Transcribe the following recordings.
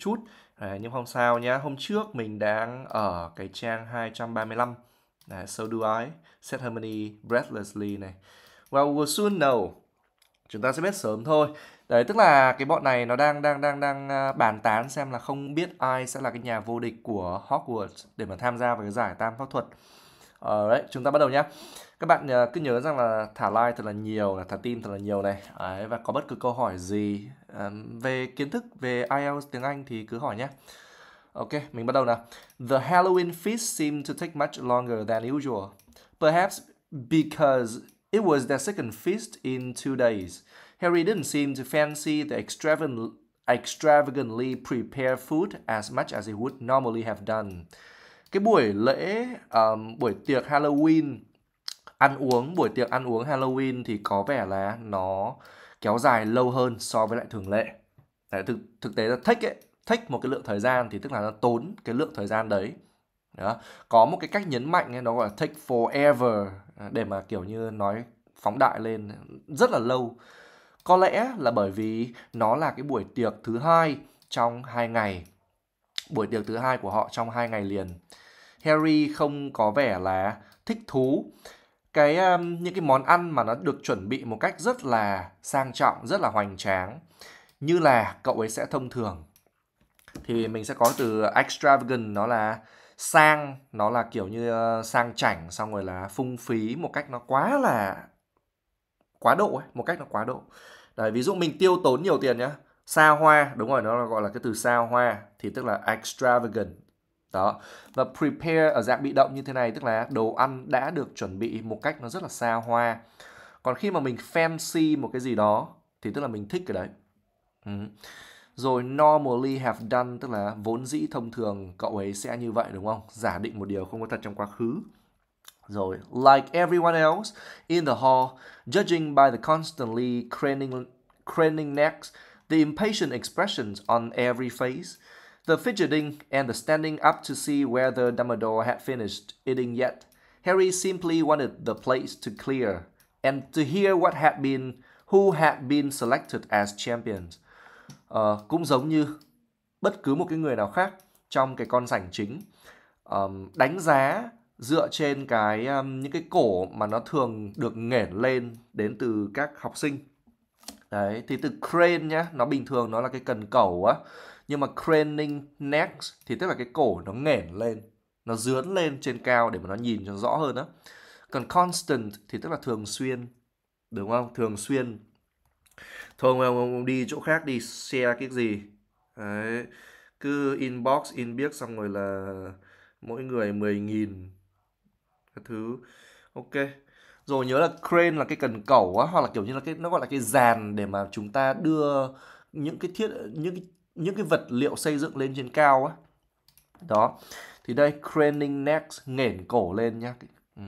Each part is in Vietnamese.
chút à, nhưng không sao nhá hôm trước mình đang ở cái trang 235 à, so do I said Harmony breathlessly này well we'll soon know chúng ta sẽ biết sớm thôi đấy tức là cái bọn này nó đang đang đang đang à, bàn tán xem là không biết ai sẽ là cái nhà vô địch của Hogwarts để mà tham gia vào cái giải tam pháp thuật Ờ, đấy chúng ta bắt đầu nhé các bạn ờ, cứ nhớ rằng là thả like thật là nhiều là thả tin thật là nhiều này đấy, và có bất cứ câu hỏi gì ờ, về kiến thức về IELTS tiếng Anh thì cứ hỏi nhé Ok, mình bắt đầu nào. The Halloween feast seemed to take much longer than usual, perhaps because it was their second feast in two days. Harry didn't seem to fancy the extravagant, extravagantly prepared food as much as he would normally have done cái buổi lễ um, buổi tiệc Halloween ăn uống buổi tiệc ăn uống Halloween thì có vẻ là nó kéo dài lâu hơn so với lại thường lệ Đấy, thực thực tế là thích ấy thích một cái lượng thời gian thì tức là nó tốn cái lượng thời gian đấy đó có một cái cách nhấn mạnh ấy, nó gọi là take forever à, để mà kiểu như nói phóng đại lên rất là lâu có lẽ là bởi vì nó là cái buổi tiệc thứ hai trong hai ngày buổi tiệc thứ hai của họ trong hai ngày liền. Harry không có vẻ là thích thú cái um, những cái món ăn mà nó được chuẩn bị một cách rất là sang trọng, rất là hoành tráng như là cậu ấy sẽ thông thường. Thì mình sẽ có từ extravagant nó là sang, nó là kiểu như ờ, sang chảnh xong rồi là phung phí một cách nó quá là quá độ ấy, một cách nó quá độ. Đấy, ví dụ mình tiêu tốn nhiều tiền nhá xa hoa đúng rồi nó gọi là cái từ xa hoa thì tức là extravagant đó và prepare ở dạng bị động như thế này tức là đồ ăn đã được chuẩn bị một cách nó rất là xa hoa còn khi mà mình fancy một cái gì đó thì tức là mình thích cái đấy ừ. rồi normally have done tức là vốn dĩ thông thường cậu ấy sẽ như vậy đúng không giả định một điều không có thật trong quá khứ rồi like everyone else in the hall judging by the constantly craning craning necks the impatient expressions on every face, the fidgeting and the standing up to see whether Dumbledore had finished eating yet. Harry simply wanted the place to clear and to hear what had been who had been selected as champions. Uh, cũng giống như bất cứ một cái người nào khác trong cái con sảnh chính um, đánh giá dựa trên cái um, những cái cổ mà nó thường được nghển lên đến từ các học sinh Đấy, thì từ crane nhá, nó bình thường nó là cái cần cầu á. Nhưng mà craning neck thì tức là cái cổ nó nghển lên, nó dướn lên trên cao để mà nó nhìn cho rõ hơn á. Còn constant thì tức là thường xuyên, đúng không? Thường xuyên. Thôi ông đi chỗ khác đi share cái gì. Đấy, cứ inbox, inbox xong rồi là mỗi người 10.000 cái thứ. Ok rồi nhớ là crane là cái cần cẩu á hoặc là kiểu như là cái nó gọi là cái dàn để mà chúng ta đưa những cái thiết những cái những cái vật liệu xây dựng lên trên cao á đó thì đây craning neck nghển cổ lên nhá ừ.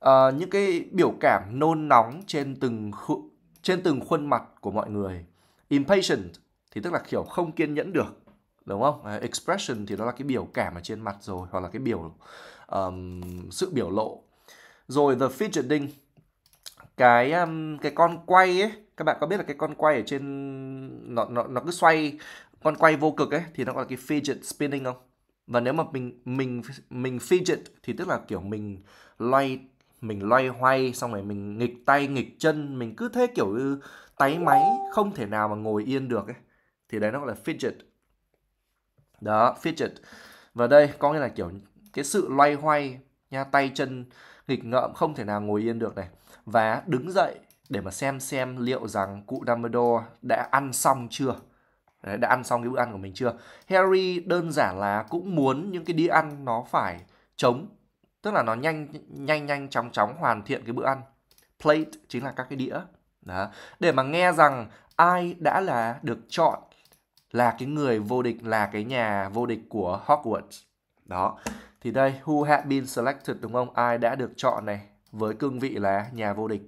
à, những cái biểu cảm nôn nóng trên từng khu, trên từng khuôn mặt của mọi người impatient thì tức là kiểu không kiên nhẫn được đúng không ờ, expression thì đó là cái biểu cảm ở trên mặt rồi hoặc là cái biểu um, sự biểu lộ rồi the fidgeting cái um, cái con quay ấy các bạn có biết là cái con quay ở trên nó nó nó cứ xoay con quay vô cực ấy thì nó gọi là cái fidget spinning không? Và nếu mà mình mình mình fidget thì tức là kiểu mình loay mình loay hoay xong rồi mình nghịch tay nghịch chân mình cứ thế kiểu táy máy không thể nào mà ngồi yên được ấy thì đấy nó gọi là fidget đó fidget và đây có nghĩa là kiểu cái sự loay hoay nha tay chân nghịch ngợm không thể nào ngồi yên được này và đứng dậy để mà xem xem liệu rằng cụ Dumbledore đã ăn xong chưa đã ăn xong cái bữa ăn của mình chưa Harry đơn giản là cũng muốn những cái đĩa ăn nó phải trống tức là nó nhanh nhanh nhanh chóng chóng hoàn thiện cái bữa ăn plate chính là các cái đĩa đó. để mà nghe rằng ai đã là được chọn là cái người vô địch là cái nhà vô địch của Hogwarts đó thì đây, who had been selected đúng không? Ai đã được chọn này với cương vị là nhà vô địch.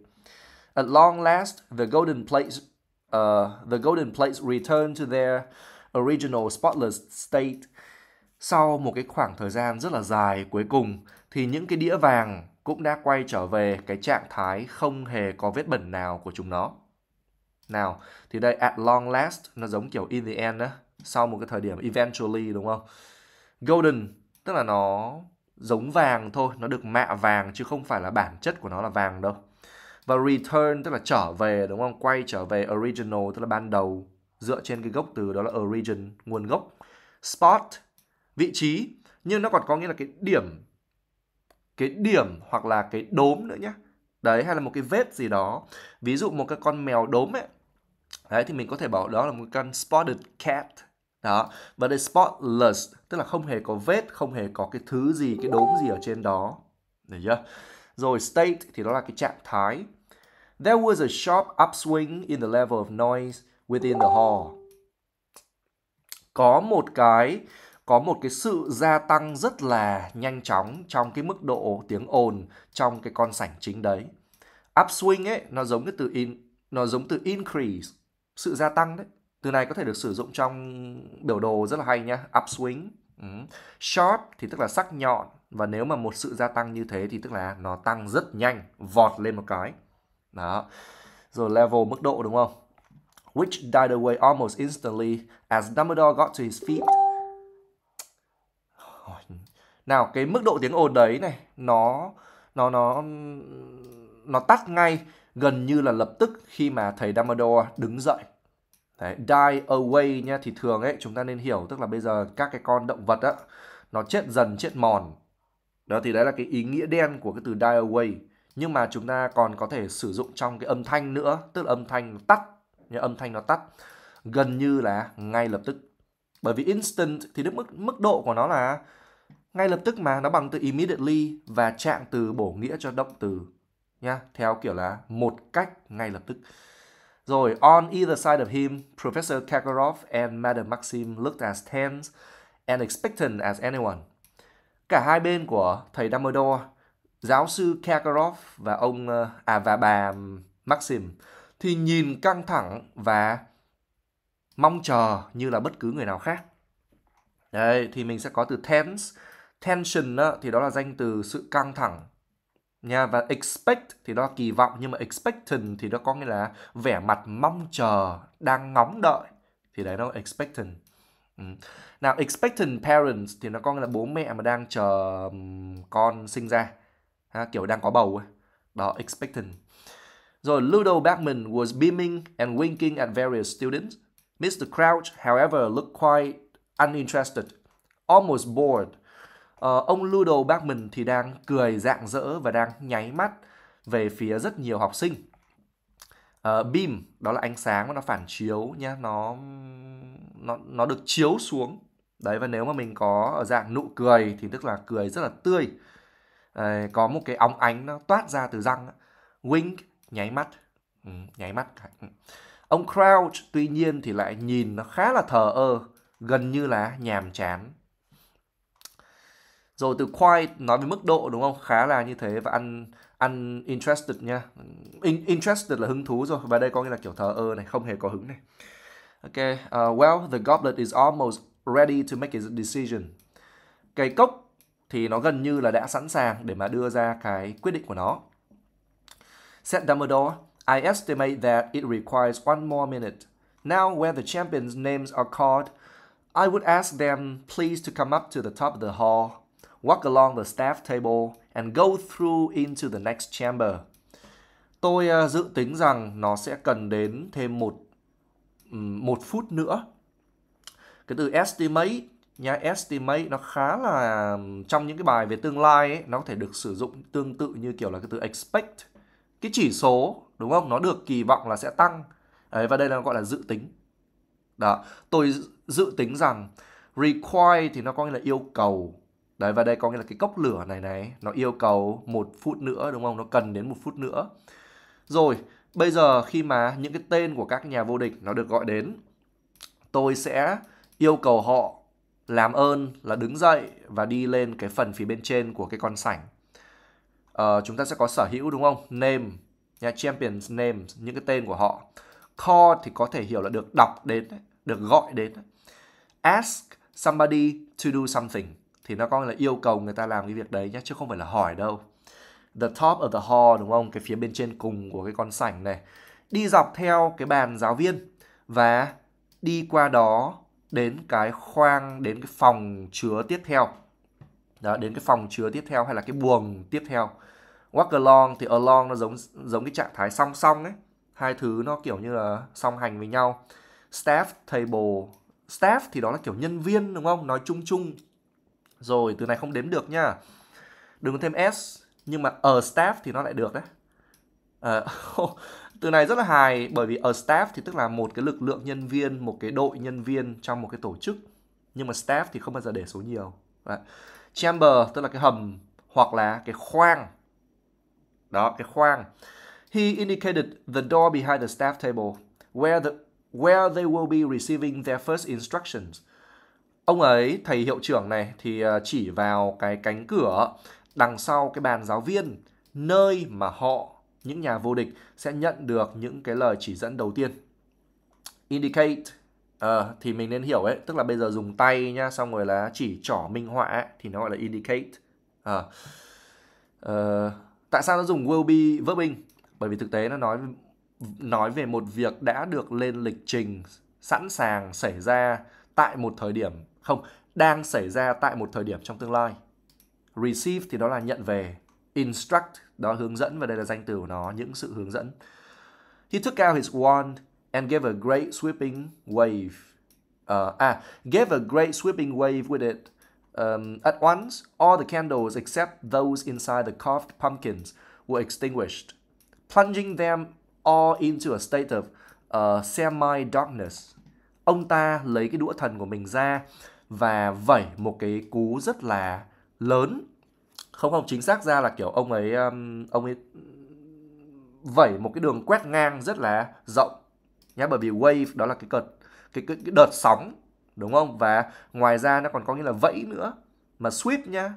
At long last, the golden plates uh, the golden plates returned to their original spotless state. Sau một cái khoảng thời gian rất là dài cuối cùng thì những cái đĩa vàng cũng đã quay trở về cái trạng thái không hề có vết bẩn nào của chúng nó. Nào, thì đây at long last nó giống kiểu in the end á, sau một cái thời điểm eventually đúng không? Golden tức là nó giống vàng thôi nó được mạ vàng chứ không phải là bản chất của nó là vàng đâu và return tức là trở về đúng không quay trở về original tức là ban đầu dựa trên cái gốc từ đó là origin nguồn gốc spot vị trí nhưng nó còn có nghĩa là cái điểm cái điểm hoặc là cái đốm nữa nhé đấy hay là một cái vết gì đó ví dụ một cái con mèo đốm ấy đấy thì mình có thể bảo đó là một con spotted cat đó và đây spotless tức là không hề có vết không hề có cái thứ gì cái đốm gì ở trên đó được chưa rồi state thì đó là cái trạng thái there was a sharp upswing in the level of noise within the hall có một cái có một cái sự gia tăng rất là nhanh chóng trong cái mức độ tiếng ồn trong cái con sảnh chính đấy. Upswing ấy nó giống cái từ in nó giống từ increase, sự gia tăng đấy từ này có thể được sử dụng trong biểu đồ rất là hay nhá upswing ừ. short thì tức là sắc nhọn và nếu mà một sự gia tăng như thế thì tức là nó tăng rất nhanh vọt lên một cái đó rồi level mức độ đúng không which died away almost instantly as Dumbledore got to his feet nào cái mức độ tiếng ồn đấy này nó nó nó nó tắt ngay gần như là lập tức khi mà thầy Dumbledore đứng dậy Đấy, die away nhé thì thường ấy chúng ta nên hiểu tức là bây giờ các cái con động vật á nó chết dần chết mòn. Đó thì đấy là cái ý nghĩa đen của cái từ die away. Nhưng mà chúng ta còn có thể sử dụng trong cái âm thanh nữa, tức là âm thanh tắt, nhé, âm thanh nó tắt gần như là ngay lập tức. Bởi vì instant thì đức mức mức độ của nó là ngay lập tức mà nó bằng từ immediately và trạng từ bổ nghĩa cho động từ nha, theo kiểu là một cách ngay lập tức. Rồi, on either side of him, Professor Kakarov and Madame Maxim looked as tense and expectant as anyone. Cả hai bên của thầy Dumbledore, giáo sư Kakarov và ông ờ, à và bà Maxim thì nhìn căng thẳng và mong chờ như là bất cứ người nào khác. Đây thì mình sẽ có từ tense. Tension đó, thì đó là danh từ sự căng thẳng nha và expect thì đó kỳ vọng nhưng mà expectant thì nó có nghĩa là vẻ mặt mong chờ đang ngóng đợi thì đấy nó là expectant ừ. nào expectant parents thì nó có nghĩa là bố mẹ mà đang chờ con sinh ra ha, kiểu đang có bầu ấy. đó expectant rồi Ludo Bachman was beaming and winking at various students. Mr. Crouch, however, looked quite uninterested, almost bored Ờ, ông Ludo mình thì đang cười rạng rỡ và đang nháy mắt về phía rất nhiều học sinh. Ờ, beam đó là ánh sáng mà nó phản chiếu nhá, nó nó nó được chiếu xuống. Đấy và nếu mà mình có ở dạng nụ cười thì tức là cười rất là tươi. À, có một cái óng ánh nó toát ra từ răng. Wink nháy mắt. Ừ, nháy mắt. Ừ. Ông Crouch tuy nhiên thì lại nhìn nó khá là thờ ơ, gần như là nhàm chán rồi từ quiet nói về mức độ đúng không khá là như thế và ăn ăn interested nha In, interested là hứng thú rồi và đây có nghĩa là kiểu thờ ơ này không hề có hứng này ok uh, well the goblet is almost ready to make a decision cái cốc thì nó gần như là đã sẵn sàng để mà đưa ra cái quyết định của nó said Dumbledore I estimate that it requires one more minute now when the champions names are called I would ask them please to come up to the top of the hall walk along the staff table and go through into the next chamber. Tôi ờ, dự tính rằng nó sẽ cần đến thêm một một phút nữa. Cái từ estimate nhá, estimate nó khá là trong những cái bài về tương lai ấy, nó có thể được sử dụng tương tự như kiểu là cái từ expect. Cái chỉ số đúng không? Nó được kỳ vọng là sẽ tăng. Đấy, và đây là gọi là dự tính. Đó, tôi dự tính rằng require thì nó có nghĩa là yêu cầu Đấy và đây có nghĩa là cái cốc lửa này này nó yêu cầu một phút nữa đúng không? Nó cần đến một phút nữa. Rồi, bây giờ khi mà những cái tên của các nhà vô địch nó được gọi đến, tôi sẽ yêu cầu họ làm ơn là đứng dậy và đi lên cái phần phía bên trên của cái con sảnh. Ờ, chúng ta sẽ có sở hữu đúng không? Name, nhà champions name, những cái tên của họ. Call thì có thể hiểu là được đọc đến, được gọi đến. Ask somebody to do something thì nó coi là yêu cầu người ta làm cái việc đấy nhé chứ không phải là hỏi đâu the top of the hall đúng không cái phía bên trên cùng của cái con sảnh này đi dọc theo cái bàn giáo viên và đi qua đó đến cái khoang đến cái phòng chứa tiếp theo đó đến cái phòng chứa tiếp theo hay là cái buồng tiếp theo walk along thì along nó giống giống cái trạng thái song song ấy hai thứ nó kiểu như là song hành với nhau staff table staff thì đó là kiểu nhân viên đúng không nói chung chung rồi, từ này không đếm được nha. Đừng có thêm S, nhưng mà ở staff thì nó lại được đấy. À, từ này rất là hài bởi vì ở staff thì tức là một cái lực lượng nhân viên, một cái đội nhân viên trong một cái tổ chức. Nhưng mà staff thì không bao giờ để số nhiều. Đấy. Chamber tức là cái hầm hoặc là cái khoang. Đó, cái khoang. He indicated the door behind the staff table where the where they will be receiving their first instructions. Ông ấy, thầy hiệu trưởng này thì à, chỉ vào cái cánh cửa đằng sau cái bàn giáo viên, nơi mà họ, những nhà vô địch sẽ nhận được những cái lời chỉ dẫn đầu tiên. Indicate uh, thì mình nên hiểu ấy, tức là bây giờ dùng tay nhá, xong rồi là chỉ trỏ minh họa ấy, thì nó gọi là indicate. Uh, uh, tại sao nó dùng will be verbing? Bởi vì thực tế nó nói nói về một việc đã được lên lịch trình sẵn sàng xảy ra tại một thời điểm không, đang xảy ra tại một thời điểm trong tương lai. Receive thì đó là nhận về, instruct đó hướng dẫn và đây là danh từ của nó, những sự hướng dẫn. He took out his wand and gave a great sweeping wave. Uh, à, gave a great sweeping wave with it. Um, at once, all the candles except those inside the carved pumpkins were extinguished, plunging them all into a state of uh, semi-darkness. Ông ta lấy cái đũa thần của mình ra và vẩy một cái cú rất là lớn không không chính xác ra là kiểu ông ấy um, ông ấy vẩy một cái đường quét ngang rất là rộng nhá bởi vì wave đó là cái cợt cái, cái, cái đợt sóng đúng không và ngoài ra nó còn có nghĩa là vẫy nữa mà sweep nhá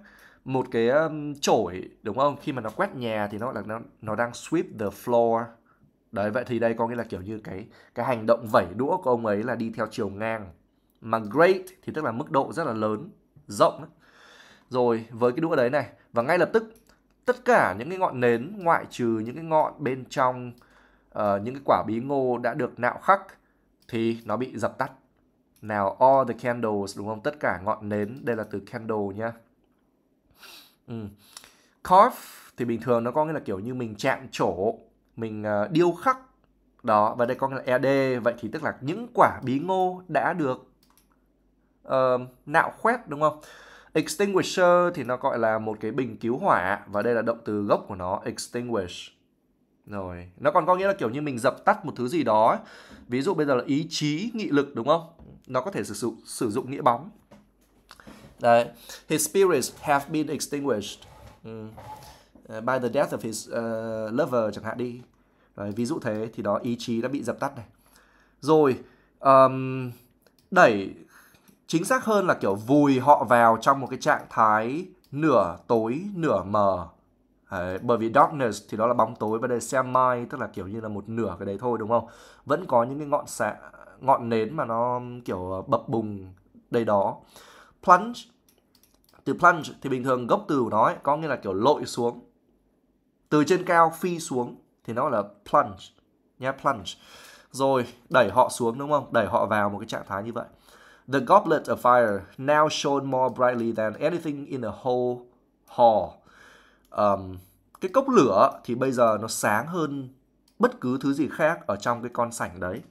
một cái um, chổi đúng không khi mà nó quét nhà thì nó gọi là nó nó đang sweep the floor đấy vậy thì đây có nghĩa là kiểu như cái cái hành động vẩy đũa của ông ấy là đi theo chiều ngang mà great thì tức là mức độ rất là lớn rộng rồi với cái đũa đấy này và ngay lập tức tất cả những cái ngọn nến ngoại trừ những cái ngọn bên trong uh, những cái quả bí ngô đã được nạo khắc thì nó bị dập tắt nào all the candles đúng không tất cả ngọn nến đây là từ candle nhá ừ. carve thì bình thường nó có nghĩa là kiểu như mình chạm chỗ mình uh, điêu khắc đó và đây có nghĩa là ed vậy thì tức là những quả bí ngô đã được uh, nạo khoét đúng không? Extinguisher thì nó gọi là một cái bình cứu hỏa và đây là động từ gốc của nó extinguish. Rồi, nó còn có nghĩa là kiểu như mình dập tắt một thứ gì đó. Ấy. Ví dụ bây giờ là ý chí, nghị lực đúng không? Nó có thể sử dụng sử dụng nghĩa bóng. Đấy, his spirits have been extinguished ờ, by the death of his uh, lover chẳng hạn đi. Đấy, ví dụ thế thì đó ý chí đã bị dập tắt này. Rồi, um, đẩy chính xác hơn là kiểu vùi họ vào trong một cái trạng thái nửa tối nửa mờ Đấy, bởi vì darkness thì đó là bóng tối và đây semi tức là kiểu như là một nửa cái đấy thôi đúng không vẫn có những cái ngọn xạ ngọn nến mà nó kiểu ờ, bập bùng đây đó plunge từ plunge thì bình thường gốc từ của nó ấy, có nghĩa là kiểu lội xuống từ trên cao phi xuống thì nó là plunge nhé yeah, plunge rồi đẩy họ xuống đúng không đẩy họ vào một cái trạng thái như vậy The goblet of fire now shone more brightly than anything in the whole hall. Um, cái cốc lửa thì bây giờ nó sáng hơn bất cứ thứ gì khác ở trong cái con sảnh đấy.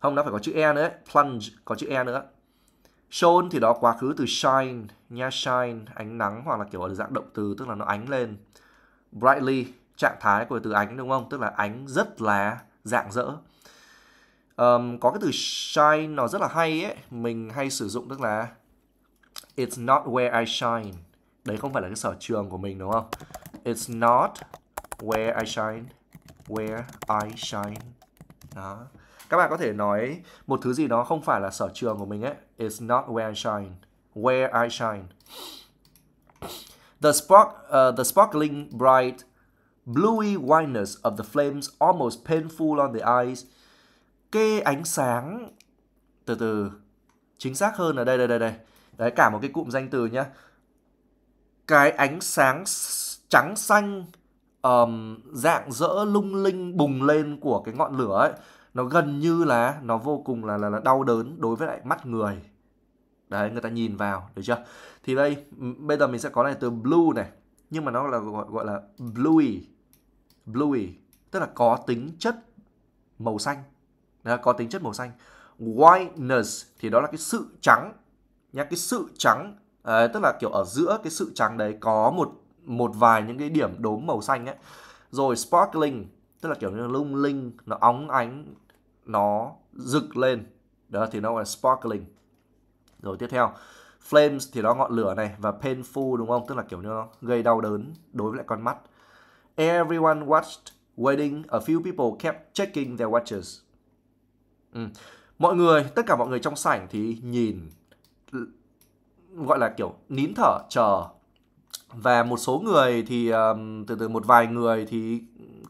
Không, nó phải có chữ E nữa. Ấy. Plunge có chữ E nữa. Shone thì đó quá khứ từ shine, nha shine, ánh nắng hoặc là kiểu là dạng động từ tức là nó ánh lên. Brightly, trạng thái của từ ánh đúng không? Tức là ánh rất là dạng dỡ um, có cái từ shine nó rất là hay ấy mình hay sử dụng tức là it's not where I shine đấy không phải là cái sở trường của mình đúng không it's not where I shine where I shine đó các bạn có thể nói một thứ gì đó không phải là sở trường của mình ấy it's not where I shine where I shine the spark uh, the sparkling bright bluey whiteness of the flames almost painful on the eyes kê ánh sáng từ từ chính xác hơn ở đây đây đây đây đấy cả một cái cụm danh từ nhá cái ánh sáng trắng xanh um, dạng dỡ lung linh bùng lên của cái ngọn lửa ấy nó gần như là nó vô cùng là là, là đau đớn đối với lại mắt người đấy người ta nhìn vào được chưa thì đây bây giờ mình sẽ có này từ blue này nhưng mà nó là gọi gọi là bluey bluey tức là có tính chất màu xanh có tính chất màu xanh whiteness thì đó là cái sự trắng nhá cái sự trắng à, tức là kiểu ở giữa cái sự trắng đấy có một một vài những cái điểm đốm màu xanh ấy rồi sparkling tức là kiểu như lung linh nó óng ánh nó rực lên đó thì nó gọi là sparkling rồi tiếp theo flames thì nó ngọn lửa này và painful đúng không tức là kiểu như nó gây đau đớn đối với lại con mắt everyone watched waiting a few people kept checking their watches Ừ. Mọi người, tất cả mọi người trong sảnh thì nhìn gọi là kiểu nín thở chờ và một số người thì từ từ một vài người thì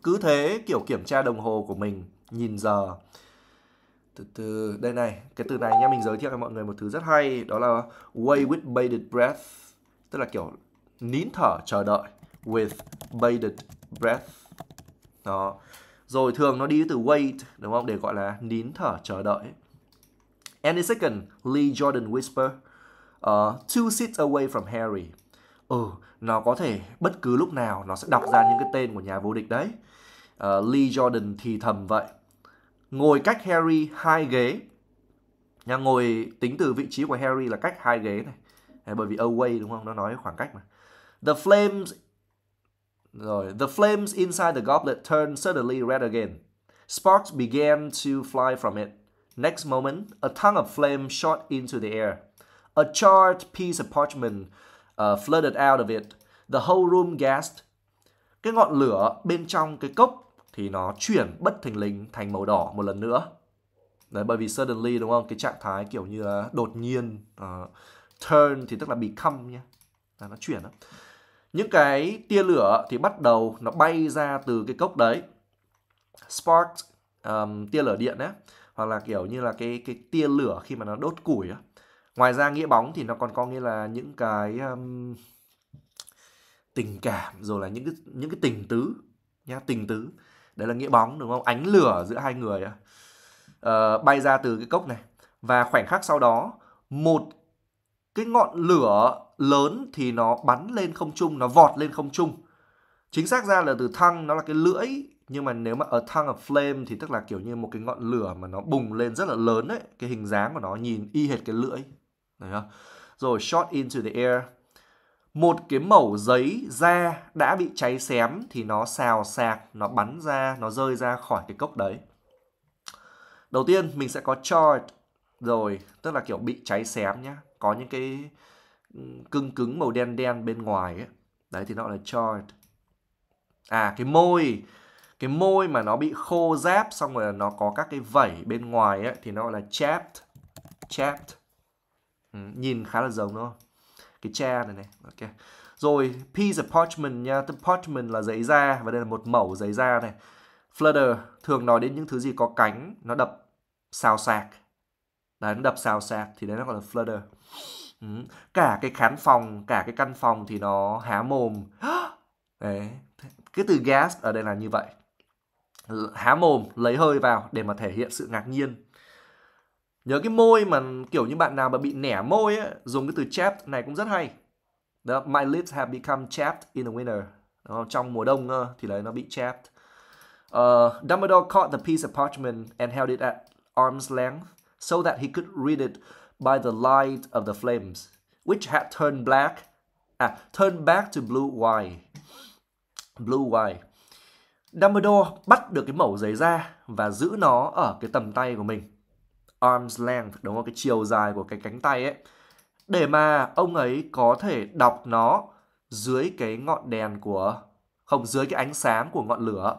cứ thế kiểu kiểm tra đồng hồ của mình nhìn giờ từ từ đây này cái từ này nha mình giới thiệu cho mọi người một thứ rất hay đó là wait with bated breath tức là kiểu nín thở chờ đợi with bated breath đó rồi thường nó đi từ wait đúng không để gọi là nín thở chờ đợi any second Lee Jordan whisper uh, two seats away from Harry ừ nó có thể bất cứ lúc nào nó sẽ đọc ra những cái tên của nhà vô địch đấy uh, Lee Jordan thì thầm vậy ngồi cách Harry hai ghế nhà ngồi tính từ vị trí của Harry là cách hai ghế này bởi vì away đúng không nó nói khoảng cách mà the flames rồi, the flames inside the goblet turned suddenly red again. Sparks began to fly from it. Next moment, a tongue of flame shot into the air. A charred piece of parchment uh, flooded out of it. The whole room gasped. Cái ngọn lửa bên trong cái cốc thì nó chuyển bất thình lình thành màu đỏ một lần nữa. Đấy, bởi vì suddenly đúng không? Cái trạng thái kiểu như là đột nhiên. Uh, turn thì tức là become nhé. Là nó chuyển đó những cái tia lửa thì bắt đầu nó bay ra từ cái cốc đấy sparks um, tia lửa điện ấy hoặc là kiểu như là cái cái tia lửa khi mà nó đốt củi á ngoài ra nghĩa bóng thì nó còn có nghĩa là những cái um, tình cảm rồi là những cái những cái tình tứ nhá tình tứ đấy là nghĩa bóng đúng không ánh lửa giữa hai người á uh, bay ra từ cái cốc này và khoảnh khắc sau đó một cái ngọn lửa lớn thì nó bắn lên không trung, nó vọt lên không trung. Chính xác ra là từ thăng nó là cái lưỡi nhưng mà nếu mà ở thăng of flame thì tức là kiểu như một cái ngọn lửa mà nó bùng lên rất là lớn ấy, cái hình dáng của nó nhìn y hệt cái lưỡi. Đấy không? Rồi shot into the air. Một cái mẩu giấy da đã bị cháy xém thì nó xào xạc, nó bắn ra, nó rơi ra khỏi cái cốc đấy. Đầu tiên mình sẽ có chart rồi, tức là kiểu bị cháy xém nhá. Có những cái cứng cứng màu đen đen bên ngoài ấy. Đấy thì nó là charred. À cái môi cái môi mà nó bị khô ráp xong rồi nó có các cái vẩy bên ngoài ấy thì nó gọi là chapped. Chapped. Ừ, nhìn khá là giống đúng không? Cái cha này này. Ok. Rồi piece of parchment nha, tức parchment là giấy da và đây là một mẩu giấy da này. Flutter thường nói đến những thứ gì có cánh, nó đập xào xạc. Đấy, nó đập xào xạc thì đấy nó gọi là flutter. Ừ, cả cái khán phòng, cả cái căn phòng thì nó há mồm. Đấy, cái từ gas ở đây là như vậy. Há mồm, lấy hơi vào để mà thể hiện sự ngạc nhiên. Nhớ cái môi mà kiểu như bạn nào mà bị nẻ môi ấy, dùng cái từ chapped này cũng rất hay. Đó, my lips have become chapped in the winter. Đó, trong mùa đông ờ, thì đấy nó bị chapped. Uh, Dumbledore caught the piece of parchment and held it at arm's length so that he could read it by the light of the flames, which had turned black, à, turned back to blue white Blue white Dumbledore bắt được cái mẩu giấy ra và giữ nó ở cái tầm tay của mình. Arm's length, đúng không? Cái chiều dài của cái cánh tay ấy. Để mà ông ấy có thể đọc nó dưới cái ngọn đèn của... Không, dưới cái ánh sáng của ngọn lửa.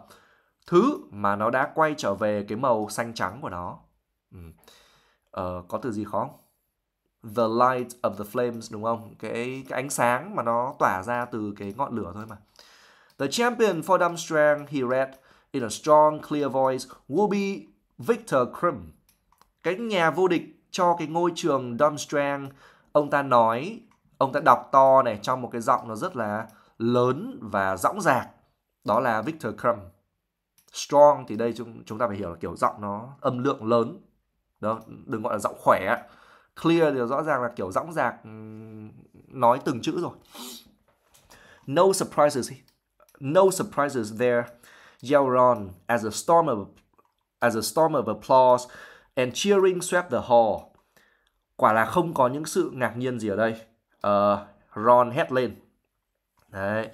Thứ mà nó đã quay trở về cái màu xanh trắng của nó. Ừ. Ờ, có từ gì khó không? the light of the flames đúng không? Cái cái ánh sáng mà nó tỏa ra từ cái ngọn lửa thôi mà. The champion for Darmstrang, he read in a strong clear voice, will be Victor Krum. Cái nhà vô địch cho cái ngôi trường Darmstrang, ông ta nói, ông ta đọc to này trong một cái giọng nó rất là lớn và rõng rạc. Đó là Victor Krum. Strong thì đây chúng chúng ta phải hiểu là kiểu giọng nó âm lượng lớn. Đó, đừng gọi là giọng khỏe clear thì rõ ràng là kiểu dõng dạc ừ, nói từng chữ rồi no surprises no surprises there yelled Ron as a storm of as a storm of applause and cheering swept the hall quả là không có những sự ngạc nhiên gì ở đây uh, Ron hét lên đấy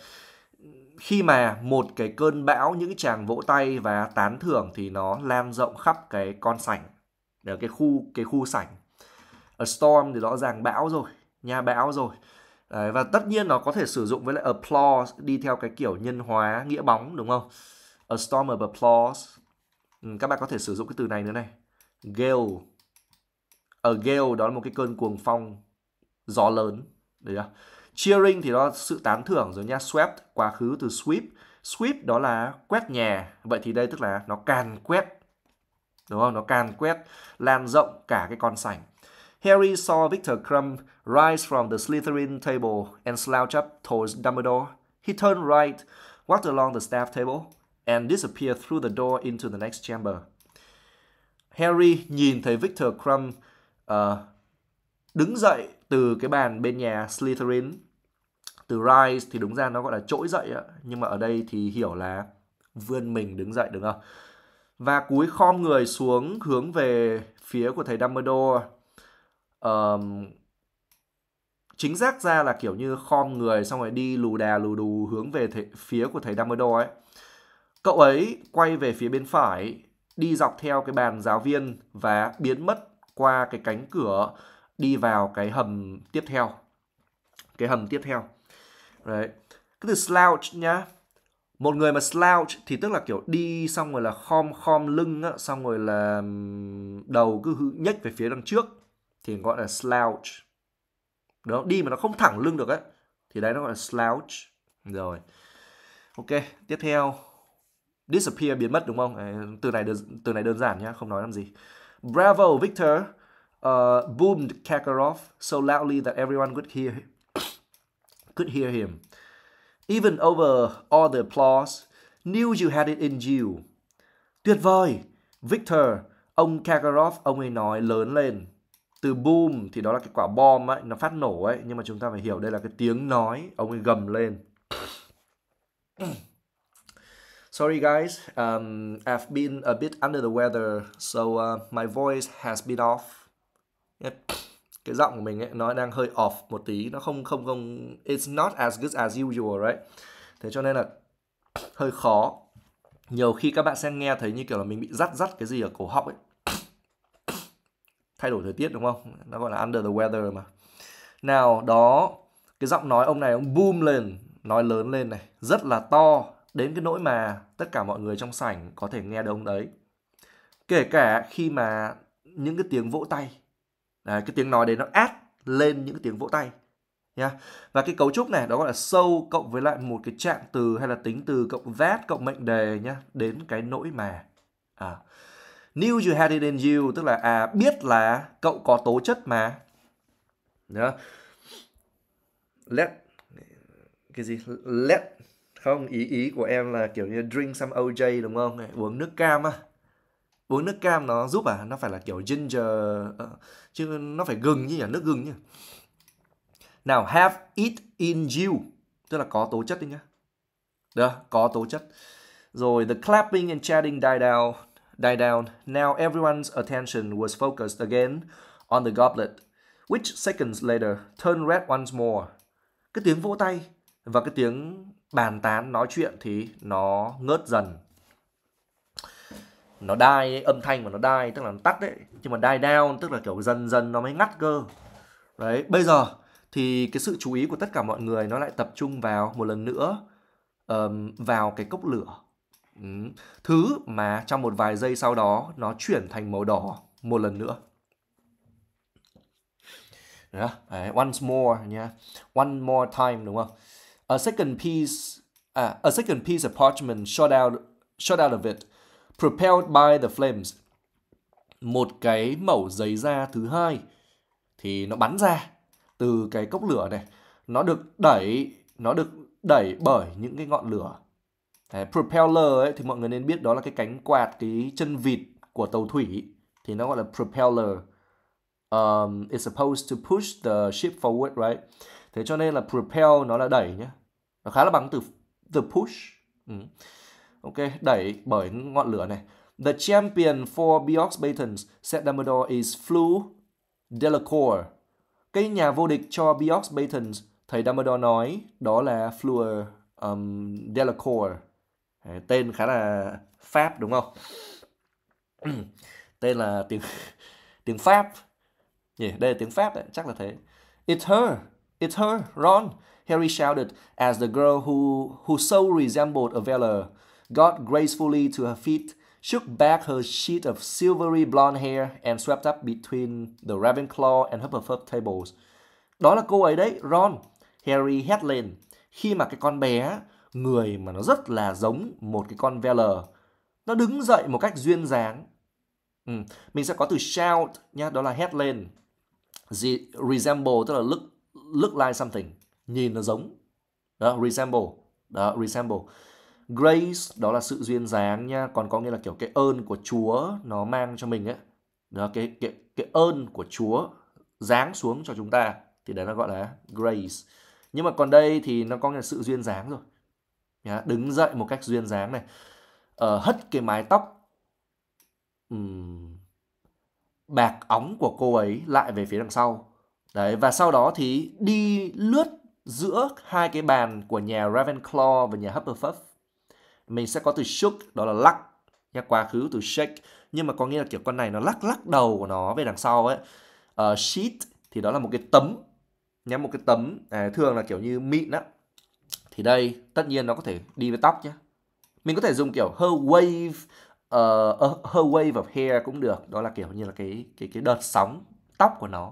khi mà một cái cơn bão những chàng vỗ tay và tán thưởng thì nó lan rộng khắp cái con sảnh cái khu cái khu sảnh a storm thì rõ ràng bão rồi nha bão rồi Đấy, và tất nhiên nó có thể sử dụng với lại applause đi theo cái kiểu nhân hóa nghĩa bóng đúng không a storm of applause ừ, các bạn có thể sử dụng cái từ này nữa này gale a gale đó là một cái cơn cuồng phong gió lớn đấy chưa? cheering thì đó sự tán thưởng rồi nha swept quá khứ từ sweep sweep đó là quét nhà vậy thì đây tức là nó càn quét đúng không nó càn quét lan rộng cả cái con sảnh Harry saw Victor Crumb rise from the Slytherin table and slouch up towards Dumbledore. He turned right, walked along the staff table, and disappeared through the door into the next chamber. Harry nhìn thấy Victor Crumb uh, đứng dậy từ cái bàn bên nhà Slytherin. Từ rise thì đúng ra nó gọi là trỗi dậy, á. nhưng mà ở đây thì hiểu là vươn mình đứng dậy đúng không? Và cúi khom người xuống hướng về phía của thầy Dumbledore um, chính xác ra là kiểu như khom người xong rồi đi lù đà lù đù hướng về th- phía của thầy Dumbledore ấy. Cậu ấy quay về phía bên phải, đi dọc theo cái bàn giáo viên và biến mất qua cái cánh cửa đi vào cái hầm tiếp theo. Cái hầm tiếp theo. Đấy. Cái từ slouch nhá. Một người mà slouch thì tức là kiểu đi xong rồi là khom khom lưng á, xong rồi là đầu cứ nhếch về phía đằng trước thì gọi là slouch đó đi mà nó không thẳng lưng được ấy thì đấy nó gọi là slouch rồi ok tiếp theo disappear biến mất đúng không à, từ này đơn, từ này đơn giản nhá không nói làm gì bravo victor uh, boomed kakarov so loudly that everyone could hear could hear him even over all the applause knew you had it in you tuyệt vời victor ông kakarov ông ấy nói lớn lên từ boom thì đó là cái quả bom ấy nó phát nổ ấy nhưng mà chúng ta phải hiểu đây là cái tiếng nói ông ấy gầm lên Sorry guys, um, I've been a bit under the weather, so uh, my voice has been off. Cái giọng của mình ấy, nó đang hơi off một tí, nó không không không, it's not as good as usual, right? Thế cho nên là hơi khó. Nhiều khi các bạn sẽ nghe thấy như kiểu là mình bị rắt rắt cái gì ở cổ họng ấy thay đổi thời tiết đúng không nó gọi là under the weather mà nào đó cái giọng nói ông này ông boom lên nói lớn lên này rất là to đến cái nỗi mà tất cả mọi người trong sảnh có thể nghe được ông đấy kể cả khi mà những cái tiếng vỗ tay đấy, cái tiếng nói đấy nó át lên những cái tiếng vỗ tay nha yeah. và cái cấu trúc này đó gọi là sâu cộng với lại một cái trạng từ hay là tính từ cộng vát cộng mệnh đề nhá đến cái nỗi mà à knew you had it in you tức là à biết là cậu có tố chất mà nhớ let cái gì let không ý ý của em là kiểu như drink some OJ đúng không uống nước cam á uống nước cam nó giúp à nó phải là kiểu ginger ờ, chứ nó phải gừng như nhỉ nước gừng nhỉ nào have it in you tức là có tố chất đấy nhá được có tố chất rồi the clapping and chatting died out died down, now everyone's attention was focused again on the goblet, which seconds later turned red once more. Cái tiếng vỗ tay và cái tiếng bàn tán nói chuyện thì nó ngớt dần. Nó đai âm thanh mà nó đai tức là nó tắt đấy, nhưng mà die down tức là kiểu dần dần nó mới ngắt cơ. Đấy, bây giờ thì cái sự chú ý của tất cả mọi người nó lại tập trung vào một lần nữa um, vào cái cốc lửa Ừ. Thứ mà trong một vài giây sau đó nó chuyển thành màu đỏ một lần nữa. Yeah. once more nha. Yeah. One more time đúng không? A second piece à, a second piece of parchment shot out shot out of it propelled by the flames. Một cái mẩu giấy da thứ hai thì nó bắn ra từ cái cốc lửa này. Nó được đẩy nó được đẩy bởi những cái ngọn lửa Đấy, propeller ấy, thì mọi người nên biết đó là cái cánh quạt cái chân vịt của tàu thủy thì nó gọi là propeller um, is supposed to push the ship forward right thế cho nên là propel nó là đẩy nhé nó khá là bằng từ the push ừ. ok đẩy bởi ngọn lửa này the champion for Biox Batons said Dumbledore is flu Delacour cái nhà vô địch cho Biox Batons thầy Dumbledore nói đó là Fleur um, Delacour tên khá là pháp đúng không tên là tiếng tiếng pháp nhỉ đây là tiếng pháp đấy chắc là thế it's her it's her Ron Harry shouted as the girl who who so resembled a velour got gracefully to her feet shook back her sheet of silvery blonde hair and swept up between the Ravenclaw and her Hufflepuff tables đó là cô ấy đấy Ron Harry hét lên khi mà cái con bé người mà nó rất là giống một cái con Valor. Nó đứng dậy một cách duyên dáng. Ừ. Mình sẽ có từ shout nhá, đó là hét lên. The resemble tức là look look like something, nhìn nó giống. Đó, resemble. Đó, resemble. Grace đó là sự duyên dáng nha, còn có nghĩa là kiểu cái ơn của Chúa nó mang cho mình ấy. Đó cái cái cái ơn của Chúa giáng xuống cho chúng ta thì đấy nó gọi là grace. Nhưng mà còn đây thì nó có nghĩa là sự duyên dáng rồi nhá, đứng dậy một cách duyên dáng này uh, hất cái mái tóc um, bạc óng của cô ấy lại về phía đằng sau đấy và sau đó thì đi lướt giữa hai cái bàn của nhà Ravenclaw và nhà Hufflepuff mình sẽ có từ shook đó là lắc nha quá khứ từ shake nhưng mà có nghĩa là kiểu con này nó lắc lắc đầu của nó về đằng sau ấy uh, sheet thì đó là một cái tấm nhá một cái tấm à, thường là kiểu như mịn á thì đây tất nhiên nó có thể đi với tóc nhé mình có thể dùng kiểu her wave uh, her wave of hair cũng được đó là kiểu như là cái cái cái đợt sóng tóc của nó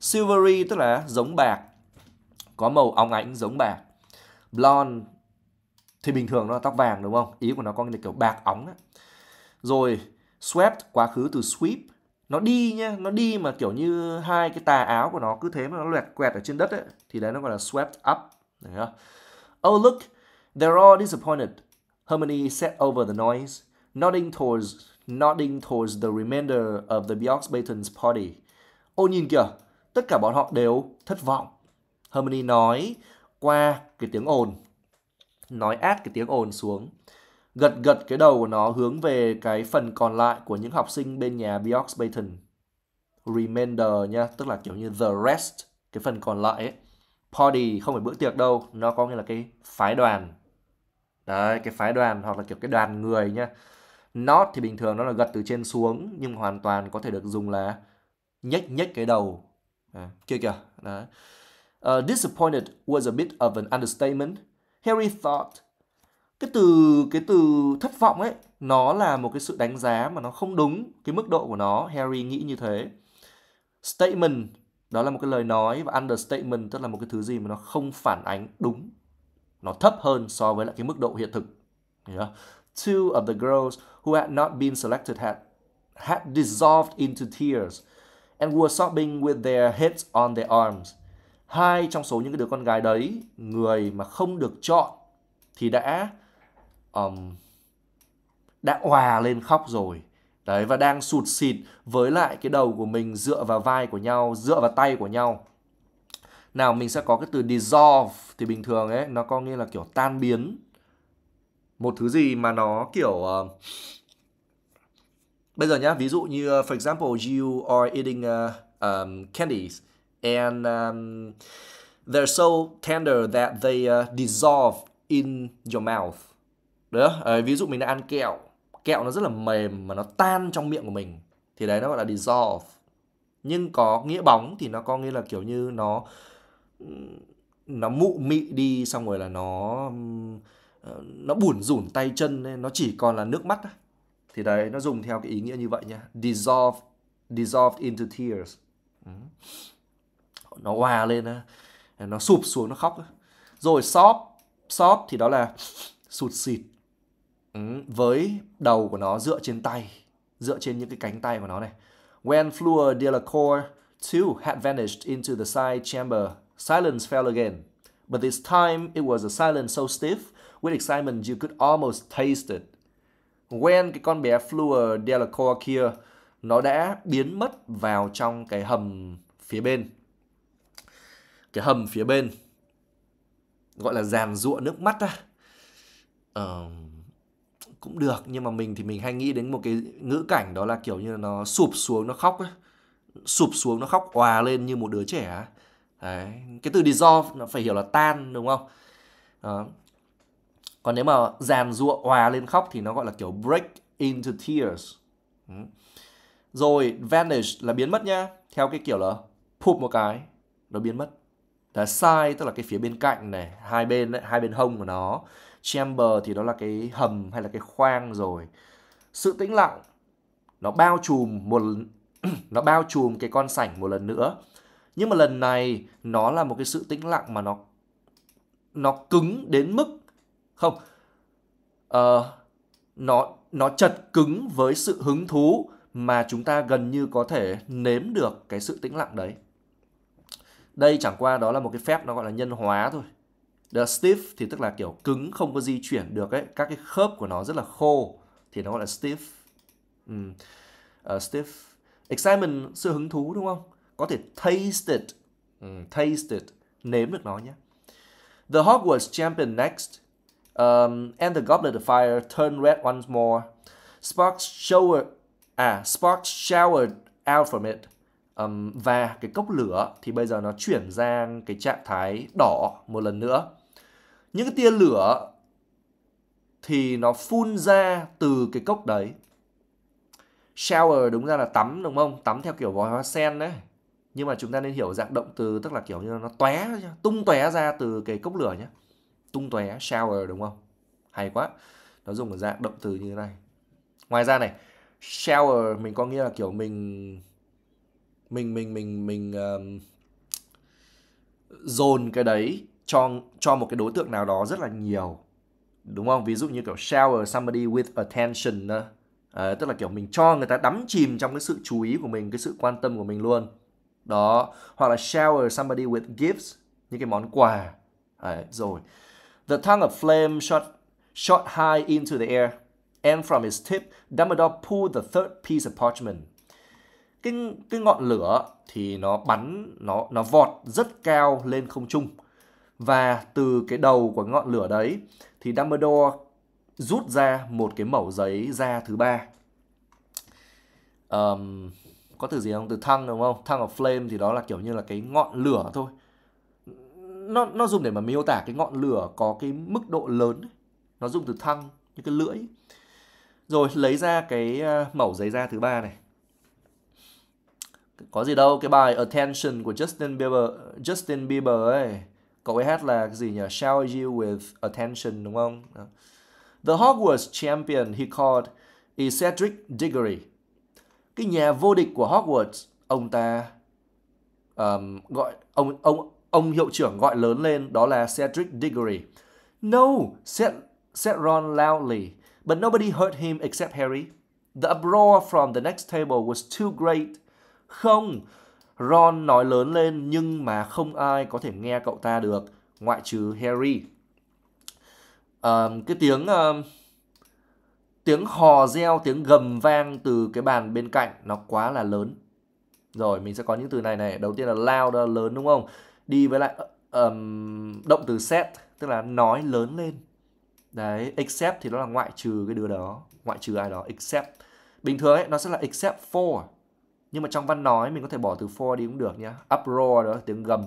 silvery tức là giống bạc có màu óng ánh giống bạc blonde thì bình thường nó là tóc vàng đúng không ý của nó có nghĩa là kiểu bạc óng á rồi swept quá khứ từ sweep nó đi nhá nó đi mà kiểu như hai cái tà áo của nó cứ thế mà nó loẹt quẹt ở trên đất ấy thì đấy nó gọi là swept up đấy không? Oh, look, they're all disappointed. Hermione sat over the noise, nodding towards nodding towards the remainder of the Beauxbatons party. Ô oh, nhìn kìa, tất cả bọn họ đều thất vọng. Hermione nói qua cái tiếng ồn, nói át cái tiếng ồn xuống. Gật gật cái đầu của nó hướng về cái phần còn lại của những học sinh bên nhà Bjorkbaton. Remainder nha, tức là kiểu như the rest, cái phần còn lại ấy party không phải bữa tiệc đâu nó có nghĩa là cái phái đoàn đấy cái phái đoàn hoặc là kiểu cái đoàn người nhá not thì bình thường nó là gật từ trên xuống nhưng hoàn toàn có thể được dùng là nhếch nhếch cái đầu à, kia kìa đấy uh, disappointed was a bit of an understatement Harry thought cái từ cái từ thất vọng ấy nó là một cái sự đánh giá mà nó không đúng cái mức độ của nó Harry nghĩ như thế statement đó là một cái lời nói và understatement tức là một cái thứ gì mà nó không phản ánh đúng nó thấp hơn so với lại cái mức độ hiện thực yeah. two of the girls who had not been selected had had dissolved into tears and were sobbing with their heads on their arms hai trong số những cái đứa con gái đấy người mà không được chọn thì đã um, đã hòa lên khóc rồi Đấy, và đang sụt xịt với lại cái đầu của mình dựa vào vai của nhau, dựa vào tay của nhau. Nào mình sẽ có cái từ dissolve thì bình thường ấy nó có nghĩa là kiểu tan biến. Một thứ gì mà nó kiểu uh... bây giờ nhá, ví dụ như uh, for example you are eating uh, um, candies and um, they're so tender that they uh, dissolve in your mouth. Đó, uh, ví dụ mình đã ăn kẹo kẹo nó rất là mềm mà nó tan trong miệng của mình thì đấy nó gọi là dissolve nhưng có nghĩa bóng thì nó có nghĩa là kiểu như nó nó mụ mị đi xong rồi là nó nó buồn rủn tay chân nên nó chỉ còn là nước mắt thì đấy nó dùng theo cái ý nghĩa như vậy nha dissolve dissolved into tears nó hòa lên nó sụp xuống nó khóc rồi sob sob thì đó là sụt xịt Ừ, với đầu của nó dựa trên tay, dựa trên những cái cánh tay của nó này. When Fleur Delacour too had vanished into the side chamber, silence fell again. But this time it was a silence so stiff with excitement you could almost taste it. When cái con bé Fleur Delacour kia nó đã biến mất vào trong cái hầm phía bên. Cái hầm phía bên gọi là giàn ruộng nước mắt á. Uh, cũng được nhưng mà mình thì mình hay nghĩ đến một cái ngữ cảnh đó là kiểu như là nó sụp xuống nó khóc ấy sụp xuống nó khóc òa lên như một đứa trẻ đấy cái từ dissolve nó phải hiểu là tan đúng không đó. còn nếu mà dàn ruộng òa lên khóc thì nó gọi là kiểu break into tears ừ. rồi vanish là biến mất nhá theo cái kiểu là pụp một cái nó biến mất là side tức là cái phía bên cạnh này hai bên hai bên hông của nó chamber thì đó là cái hầm hay là cái khoang rồi sự tĩnh lặng nó bao trùm một nó bao trùm cái con sảnh một lần nữa nhưng mà lần này nó là một cái sự tĩnh lặng mà nó nó cứng đến mức không uh, nó nó chật cứng với sự hứng thú mà chúng ta gần như có thể nếm được cái sự tĩnh lặng đấy đây chẳng qua đó là một cái phép nó gọi là nhân hóa thôi The stiff thì tức là kiểu cứng không có di chuyển được ấy, các cái khớp của nó rất là khô thì nó gọi là stiff. Ừ. Uh, stiff. Excitement sự hứng thú đúng không? Có thể taste it. Ừ, taste it, nếm được nó nhé. The Hogwarts champion next. Um, and the goblet of fire turned red once more. Sparks showered à sparks showered out from it. Um, và cái cốc lửa thì bây giờ nó chuyển sang cái trạng thái đỏ một lần nữa những cái tia lửa thì nó phun ra từ cái cốc đấy shower đúng ra là tắm đúng không tắm theo kiểu vòi hoa sen đấy nhưng mà chúng ta nên hiểu dạng động từ tức là kiểu như nó tóe tung tóe ra từ cái cốc lửa nhé tung tóe shower đúng không hay quá nó dùng ở dạng động từ như thế này ngoài ra này shower mình có nghĩa là kiểu mình mình mình mình mình um, dồn cái đấy cho cho một cái đối tượng nào đó rất là nhiều đúng không ví dụ như kiểu shower somebody with attention đó. À, tức là kiểu mình cho người ta đắm chìm trong cái sự chú ý của mình cái sự quan tâm của mình luôn đó hoặc là shower somebody with gifts những cái món quà à, rồi the tongue of flame shot shot high into the air and from its tip Dumbledore pulled the third piece of parchment cái cái ngọn lửa thì nó bắn nó nó vọt rất cao lên không trung và từ cái đầu của ngọn lửa đấy thì Dumbledore rút ra một cái mẩu giấy da thứ ba. Um, có từ gì không? Từ thăng đúng không? Thăng of flame thì đó là kiểu như là cái ngọn lửa thôi. Nó nó dùng để mà miêu tả cái ngọn lửa có cái mức độ lớn. Nó dùng từ thăng như cái lưỡi. Rồi lấy ra cái ờ, mẩu giấy da thứ ba này có gì đâu cái bài attention của Justin Bieber Justin Bieber ấy Cậu ấy hát là cái gì nhỉ? Shower you with attention đúng không? The Hogwarts champion he called is Cedric Diggory. Cái nhà vô địch của Hogwarts, ông ta um, gọi ông ông ông hiệu trưởng gọi lớn lên đó là Cedric Diggory. No, said said Ron loudly, but nobody heard him except Harry. The uproar from the next table was too great. Không, Ron nói lớn lên nhưng mà không ai có thể nghe cậu ta được ngoại trừ Harry. À, cái tiếng uh, tiếng hò reo, tiếng gầm vang từ cái bàn bên cạnh nó quá là lớn. Rồi mình sẽ có những từ này này, đầu tiên là loud là uh, lớn đúng không? Đi với lại um, động từ set tức là nói lớn lên. Đấy, except thì nó là ngoại trừ cái đứa đó, ngoại trừ ai đó except. Bình thường ấy nó sẽ là except for nhưng mà trong văn nói mình có thể bỏ từ for đi cũng được nhá uproar đó tiếng gầm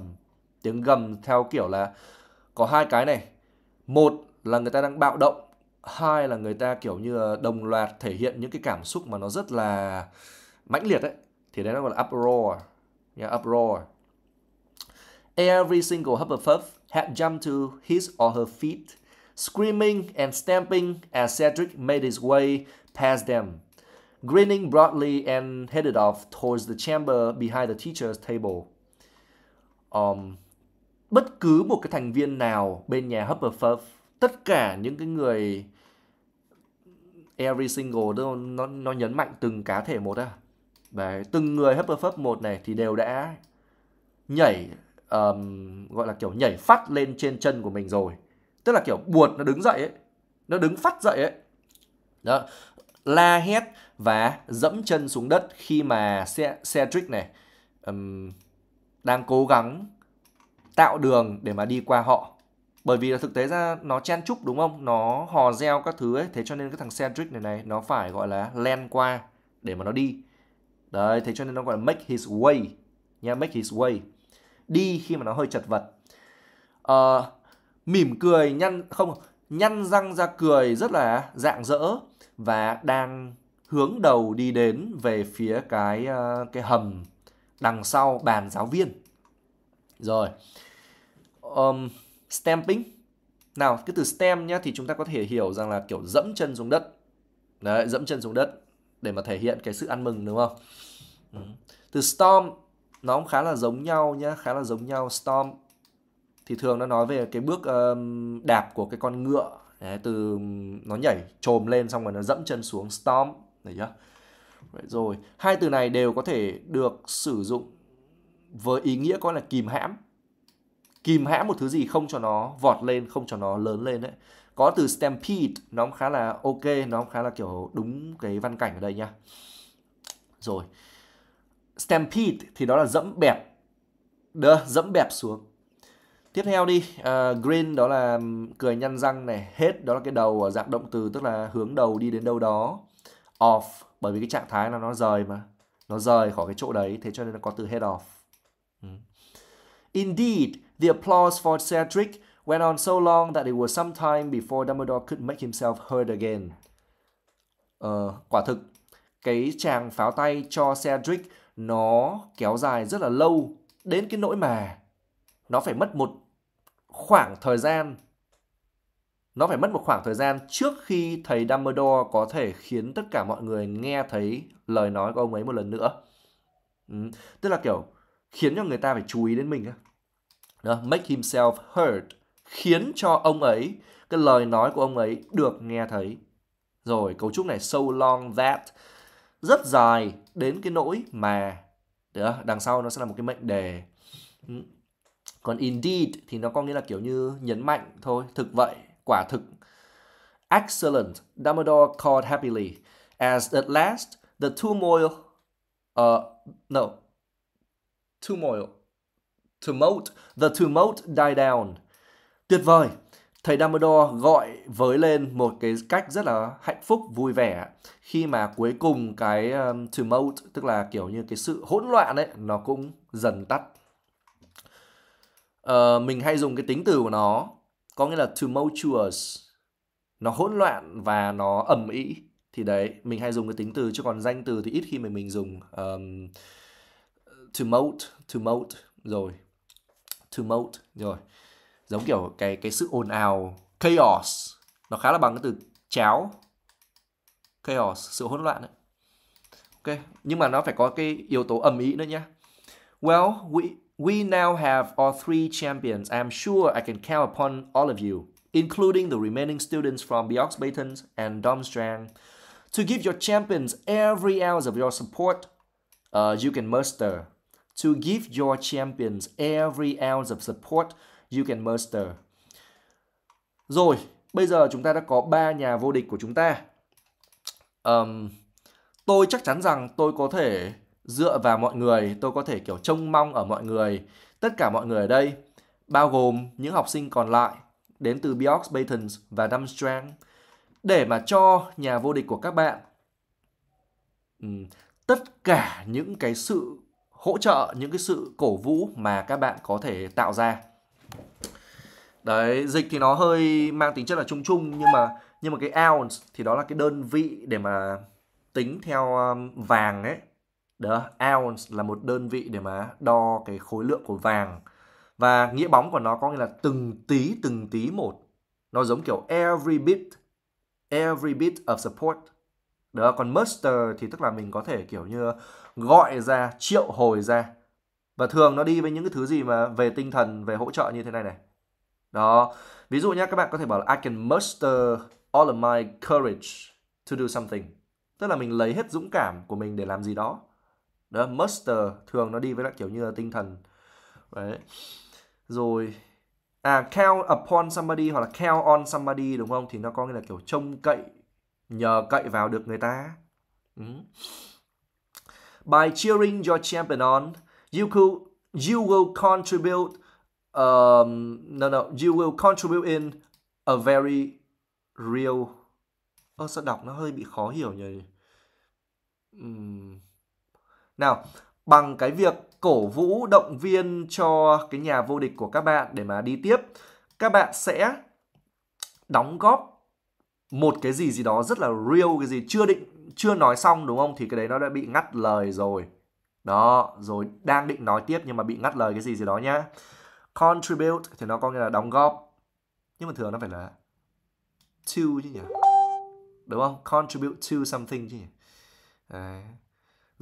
tiếng gầm theo kiểu là có hai cái này một là người ta đang bạo động hai là người ta kiểu như đồng loạt thể hiện những cái cảm xúc mà nó rất là mãnh liệt đấy thì đấy nó gọi là uproar nhá yeah, uproar every single Hufflepuff had jumped to his or her feet screaming and stamping as Cedric made his way past them grinning broadly and headed off towards the chamber behind the teacher's table. Um, bất cứ một cái thành viên nào bên nhà Hufflepuff, tất cả những cái người every single đó, nó, nó nhấn mạnh từng cá thể một á. Đấy, từng người Hufflepuff một này thì đều đã nhảy um, gọi là kiểu nhảy phát lên trên chân của mình rồi. Tức là kiểu buột nó đứng dậy ấy, nó đứng phát dậy ấy. Đó, la hét và dẫm chân xuống đất khi mà Cedric này um, đang cố gắng tạo đường để mà đi qua họ bởi vì là thực tế ra nó chen chúc đúng không nó hò reo các thứ ấy thế cho nên cái thằng Cedric này này nó phải gọi là len qua để mà nó đi đấy thế cho nên nó gọi là make his way nha make his way đi khi mà nó hơi chật vật uh, mỉm cười nhăn không nhăn răng ra cười rất là dạng dỡ và đang hướng đầu đi đến về phía cái ờ, cái hầm đằng sau bàn giáo viên. Rồi. Um, stamping. Nào, cái từ stamp nhá thì chúng ta có thể hiểu rằng là kiểu dẫm chân xuống đất. Đấy, dẫm chân xuống đất để mà thể hiện cái sự ăn mừng đúng không? Từ storm nó cũng khá là giống nhau nhá, khá là giống nhau storm thì thường nó nói về cái bước um, đạp của cái con ngựa Đấy, từ nó nhảy trồm lên xong rồi nó dẫm chân xuống storm đấy nhá Vậy rồi hai từ này đều có thể được sử dụng với ý nghĩa coi là kìm hãm kìm hãm một thứ gì không cho nó vọt lên không cho nó lớn lên đấy có từ stampede nó cũng khá là ok nó cũng khá là kiểu đúng cái văn cảnh ở đây nhá rồi stampede thì đó là dẫm bẹp đơ dẫm bẹp xuống tiếp theo đi uh, green đó là cười nhăn răng này hết đó là cái đầu ở à, dạng động từ tức là hướng đầu đi đến đâu đó off bởi vì cái trạng thái là nó rời mà nó rời khỏi cái chỗ đấy thế cho nên nó có từ head off ừ. Indeed, the applause for Cedric went on so long that it was some time before Dumbledore could make himself heard again. Ờ, quả thực, cái chàng pháo tay cho Cedric nó kéo dài rất là lâu đến cái nỗi mà nó phải mất một khoảng thời gian nó phải mất một khoảng thời gian trước khi thầy Dumbledore có thể khiến tất cả mọi người nghe thấy lời nói của ông ấy một lần nữa. Ừ. Tức là kiểu khiến cho người ta phải chú ý đến mình. Đó, make himself heard. Khiến cho ông ấy, cái lời nói của ông ấy được nghe thấy. Rồi, cấu trúc này so long that. Rất dài đến cái nỗi mà đó, đằng sau nó sẽ là một cái mệnh đề. Ừ. Còn indeed thì nó có nghĩa là kiểu như nhấn mạnh thôi, thực vậy quả thực. Excellent, Dumbledore called happily, as at last the turmoil, uh, no, turmoil, tumult, the tumult died down. Tuyệt vời, thầy Dumbledore gọi với lên một cái cách rất là hạnh phúc vui vẻ khi mà cuối cùng cái um, tumult tức là kiểu như cái sự hỗn loạn ấy nó cũng dần tắt uh, mình hay dùng cái tính từ của nó có nghĩa là tumultuous nó hỗn loạn và nó ầm ĩ thì đấy mình hay dùng cái tính từ chứ còn danh từ thì ít khi mà mình dùng um, tumult tumult rồi tumult rồi giống kiểu cái cái sự ồn ào chaos nó khá là bằng cái từ cháo chaos sự hỗn loạn đấy ok nhưng mà nó phải có cái yếu tố ầm ĩ nữa nhá well we We now have our three champions. I'm sure I can count upon all of you, including the remaining students from Bioxbaton and Domstrang, to give your champions every ounce of your support uh, you can muster. To give your champions every ounce of support you can muster. Rồi, bây giờ chúng ta đã có ba nhà vô địch của chúng ta. Um, tôi chắc chắn rằng tôi có thể dựa vào mọi người, tôi có thể kiểu trông mong ở mọi người. Tất cả mọi người ở đây, bao gồm những học sinh còn lại đến từ Bjork Batons và Damstrang để mà cho nhà vô địch của các bạn tất cả những cái sự hỗ trợ, những cái sự cổ vũ mà các bạn có thể tạo ra. Đấy, dịch thì nó hơi mang tính chất là chung chung nhưng mà nhưng mà cái ounce thì đó là cái đơn vị để mà tính theo vàng ấy đó, ounce là một đơn vị để mà đo cái khối lượng của vàng. Và nghĩa bóng của nó có nghĩa là từng tí từng tí một. Nó giống kiểu every bit, every bit of support. Đó, còn muster thì tức là mình có thể kiểu như gọi ra, triệu hồi ra. Và thường nó đi với những cái thứ gì mà về tinh thần, về hỗ trợ như thế này này. Đó, ví dụ nhé, các bạn có thể bảo là I can muster all of my courage to do something. Tức là mình lấy hết dũng cảm của mình để làm gì đó đó muster thường nó đi với lại kiểu như là tinh thần đấy rồi à count upon somebody hoặc là count on somebody đúng không thì nó có nghĩa là kiểu trông cậy nhờ cậy vào được người ta ừ. by cheering your champion on you could you will contribute um, no no you will contribute in a very real ơ sao đọc nó hơi bị khó hiểu nhỉ um, nào, bằng cái việc cổ vũ động viên cho cái nhà vô địch của các bạn để mà đi tiếp, các bạn sẽ đóng góp một cái gì gì đó rất là real cái gì chưa định chưa nói xong đúng không thì cái đấy nó đã bị ngắt lời rồi đó rồi đang định nói tiếp nhưng mà bị ngắt lời cái gì gì đó nhá contribute thì nó có nghĩa là đóng góp nhưng mà thường nó phải là to chứ nhỉ đúng không contribute to something chứ nhỉ đấy.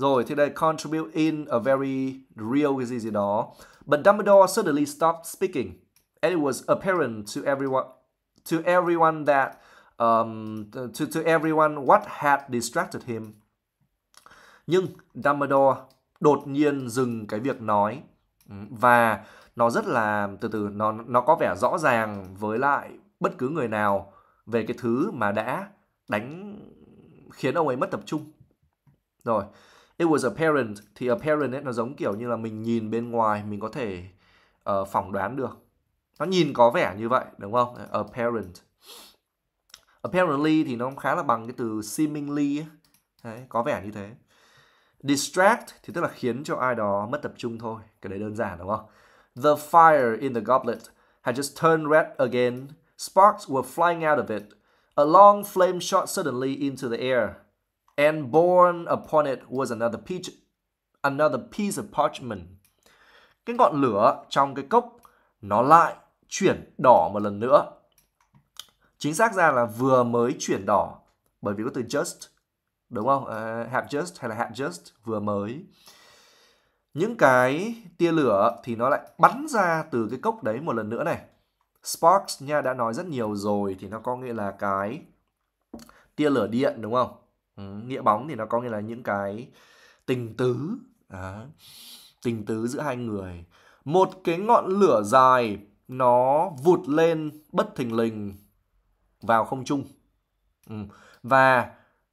Rồi, thì đây contribute in a very real cái gì gì đó. But Dumbledore suddenly stopped speaking. And it was apparent to everyone to everyone that um, to, to everyone what had distracted him. Nhưng Dumbledore đột nhiên dừng cái việc nói ừ, và nó rất là từ từ nó nó có vẻ rõ ràng với lại bất cứ người nào về cái thứ mà đã đánh khiến ông ấy mất tập trung rồi It was apparent thì apparent ấy nó giống kiểu như là mình nhìn bên ngoài mình có thể uh, phỏng đoán được. Nó nhìn có vẻ như vậy đúng không? Apparent. Apparently thì nó khá là bằng cái từ seemingly ấy. Đấy, có vẻ như thế. Distract thì tức là khiến cho ai đó mất tập trung thôi. Cái đấy đơn giản đúng không? The fire in the goblet had just turned red again. Sparks were flying out of it. A long flame shot suddenly into the air and borne upon it was another piece, another piece of parchment. Cái ngọn lửa trong cái cốc nó lại chuyển đỏ một lần nữa. Chính xác ra là vừa mới chuyển đỏ bởi vì có từ just đúng không? Uh, à, have just hay là have just vừa mới. Những cái tia lửa thì nó lại bắn ra từ cái cốc đấy một lần nữa này. Sparks nha đã nói rất nhiều rồi thì nó có nghĩa là cái tia lửa điện đúng không? ừ, nghĩa bóng thì nó có nghĩa là những cái tình tứ à, tình tứ giữa hai người một cái ngọn lửa dài nó vụt lên bất thình lình vào không trung ừ. và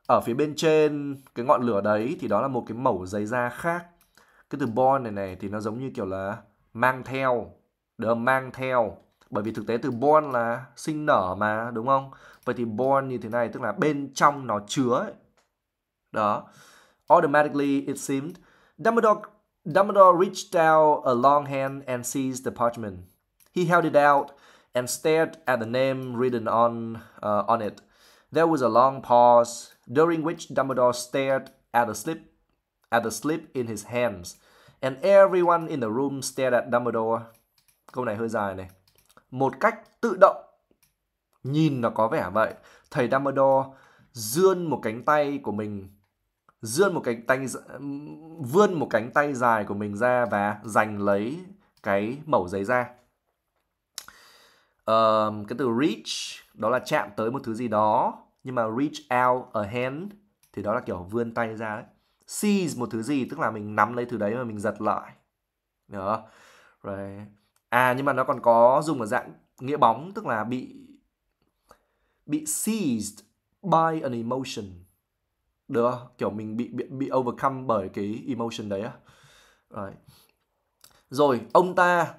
ở phía bên trên cái ngọn lửa đấy thì đó là một cái mẩu giấy da khác cái từ born này này thì nó giống như kiểu là mang theo được mang theo bởi vì thực tế từ born là sinh nở mà đúng không vậy thì born như thế này tức là bên trong nó chứa ấy, đó automatically it seemed Dumbledore Dumbledore reached out a long hand and seized the parchment he held it out and stared at the name written on uh, on it there was a long pause during which Dumbledore stared at the slip at the slip in his hands and everyone in the room stared at Dumbledore câu này hơi dài này một cách tự động nhìn nó có vẻ vậy thầy Dumbledore dương một cánh tay của mình vươn một cánh tay vươn một cánh tay dài của mình ra và giành lấy cái mẩu giấy ra um, cái từ reach đó là chạm tới một thứ gì đó nhưng mà reach out a hand thì đó là kiểu vươn tay ra đấy seize một thứ gì tức là mình nắm lấy thứ đấy mà mình giật lại đó rồi à nhưng mà nó còn có dùng ở dạng nghĩa bóng tức là bị bị seized by an emotion được không? kiểu mình bị bị, bị overcome bởi cái emotion đấy á right. rồi ông ta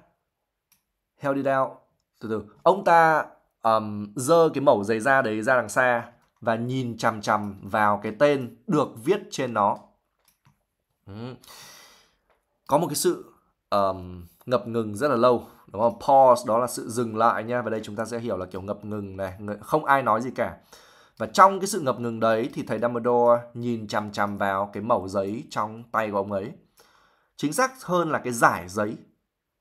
held it out từ từ ông ta um, dơ cái mẩu giấy da đấy ra đằng xa và nhìn chằm chằm vào cái tên được viết trên nó ừ. có một cái sự um, ngập ngừng rất là lâu đúng không pause đó là sự dừng lại nha và đây chúng ta sẽ hiểu là kiểu ngập ngừng này không ai nói gì cả và trong cái sự ngập ngừng đấy thì thầy Dumbledore nhìn chằm chằm vào cái mẩu giấy trong tay của ông ấy. Chính xác hơn là cái giải giấy.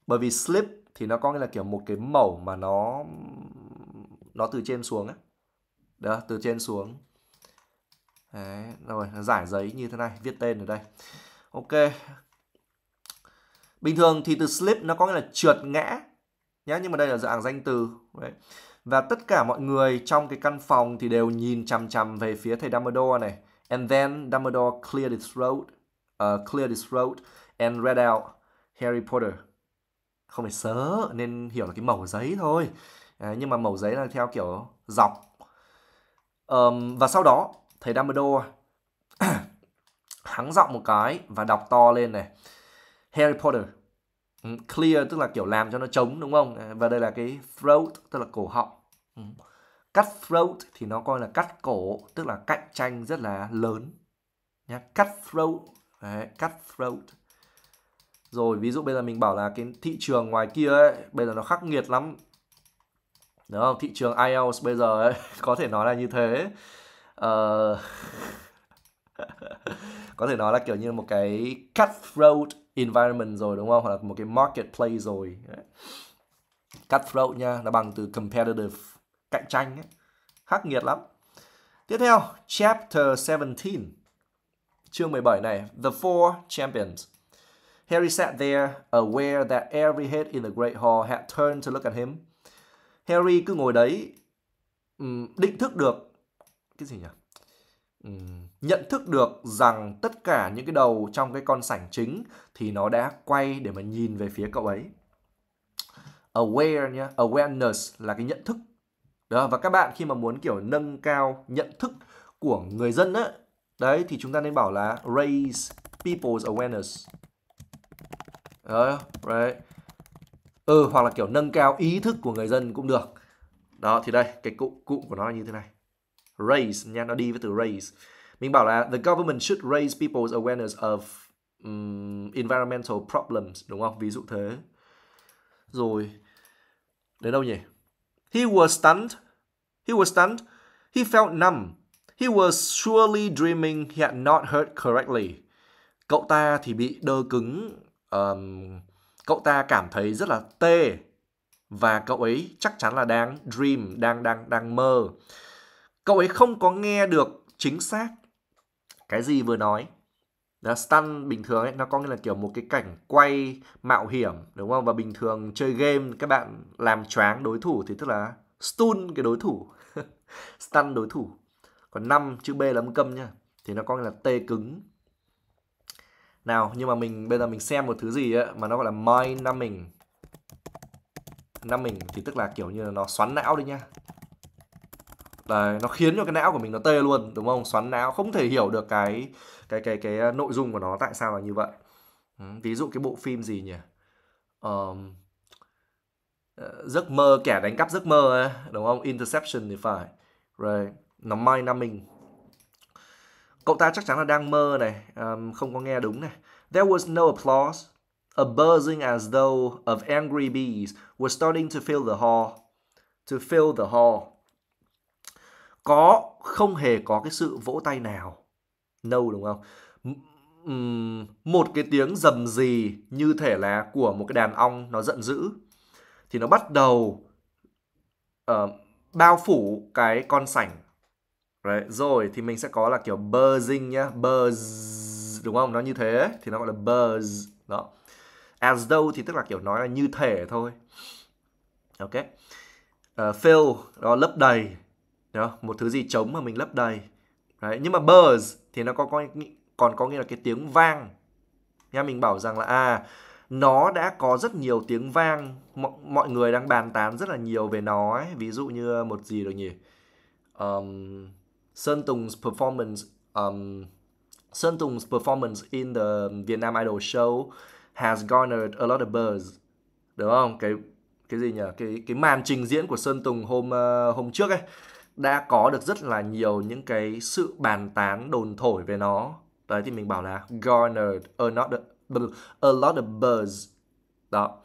Bởi vì slip thì nó có nghĩa là kiểu một cái mẩu mà nó nó từ trên xuống á. Đó, từ trên xuống. Đấy, rồi, giải giấy như thế này, viết tên ở đây. Ok. Bình thường thì từ slip nó có nghĩa là trượt ngã nhá, nhưng mà đây là dạng danh từ. Đấy. Và tất cả mọi người trong cái căn phòng thì đều nhìn chằm chằm về phía thầy Dumbledore này. And then Dumbledore cleared his throat, uh, cleared his throat and read out Harry Potter. Không phải sớ, nên hiểu là cái mẩu giấy thôi. À, nhưng mà mẩu giấy là theo kiểu dọc. Um, và sau đó, thầy Dumbledore hắng giọng một cái và đọc to lên này. Harry Potter. Ừ, clear tức là kiểu làm cho nó trống đúng không? Ờ, và đây là cái throat tức là cổ họng cắt throat thì nó coi là cắt cổ, tức là cạnh tranh rất là lớn. Nhá, throat cắt throat Rồi ví dụ bây giờ mình bảo là cái thị trường ngoài kia ấy, bây giờ nó khắc nghiệt lắm. Đúng không? Thị trường IELTS bây giờ ấy, có thể nói là như thế. Uh... có thể nói là kiểu như một cái cutthroat environment rồi đúng không? Hoặc là một cái marketplace rồi. Đấy. Cutthroat nha, nó bằng từ competitive cạnh tranh ấy. khắc nghiệt lắm tiếp theo chapter 17 chương 17 này the four champions Harry sat there aware that every head in the great hall had turned to look at him Harry cứ ngồi đấy định thức được cái gì nhỉ nhận thức được rằng tất cả những cái đầu trong cái con sảnh chính thì nó đã quay để mà nhìn về phía cậu ấy. Aware nhé, awareness là cái nhận thức đó và các bạn khi mà muốn kiểu nâng cao nhận thức của người dân á đấy thì chúng ta nên bảo là raise people's awareness đó right ừ hoặc là kiểu nâng cao ý thức của người dân cũng được đó thì đây cái cụ cụm của nó là như thế này raise nha nó đi với từ raise mình bảo là the government should raise people's awareness of um, environmental problems đúng không ví dụ thế rồi đến đâu nhỉ He was stunned. He was stunned. He felt numb. He was surely dreaming he had not heard correctly. Cậu ta thì bị đơ cứng. Um, cậu ta cảm thấy rất là tê và cậu ấy chắc chắn là đang dream, đang đang đang mơ. Cậu ấy không có nghe được chính xác cái gì vừa nói là stun bình thường ấy nó có nghĩa là kiểu một cái cảnh quay mạo hiểm đúng không và bình thường chơi game các bạn làm choáng đối thủ thì tức là stun cái đối thủ stun đối thủ còn năm chữ b là âm câm nha thì nó có nghĩa là tê cứng nào nhưng mà mình bây giờ mình xem một thứ gì ấy, mà nó gọi là mind numbing numbing thì tức là kiểu như là nó xoắn não đi nha Đấy, nó khiến cho cái não của mình nó tê luôn đúng không xoắn não không thể hiểu được cái cái cái cái ờ, nội dung của nó tại sao là như vậy ừ, ví dụ cái bộ phim gì nhỉ um, giấc mơ kẻ đánh cắp giấc mơ ấy, đúng không interception thì phải rồi nó mai năm mình cậu ta chắc chắn là đang mơ này um, không có nghe đúng này there was no applause a buzzing as though of angry bees was starting to fill the hall to fill the hall có không hề có cái sự vỗ tay nào no đúng không um, một cái tiếng rầm rì như thể là của một cái đàn ong nó giận dữ thì nó bắt đầu uh, bao phủ cái con sảnh Đấy, rồi thì mình sẽ có là kiểu buzzing nhá buzz đúng không nó như thế thì nó gọi là buzz đó as though thì tức là kiểu nói là như thể thôi ok uh, fill đó lấp đầy đó Một thứ gì trống mà mình lấp đầy. Đấy, nhưng mà buzz thì nó có, có còn có nghĩa là cái tiếng vang. Nha mình bảo rằng là à nó đã có rất nhiều tiếng vang mọi, mọi người đang bàn tán rất là nhiều về nó ấy. ví dụ như một gì rồi nhỉ um, Sơn Tùng's performance um, Sơn Tùng's performance in the Vietnam Idol show has garnered a lot of buzz đúng không cái cái gì nhỉ cái cái màn trình diễn của Sơn Tùng hôm uh, hôm trước ấy đã có được rất là nhiều những cái sự bàn tán đồn thổi về nó đấy thì mình bảo là garnered another a lot of buzz đó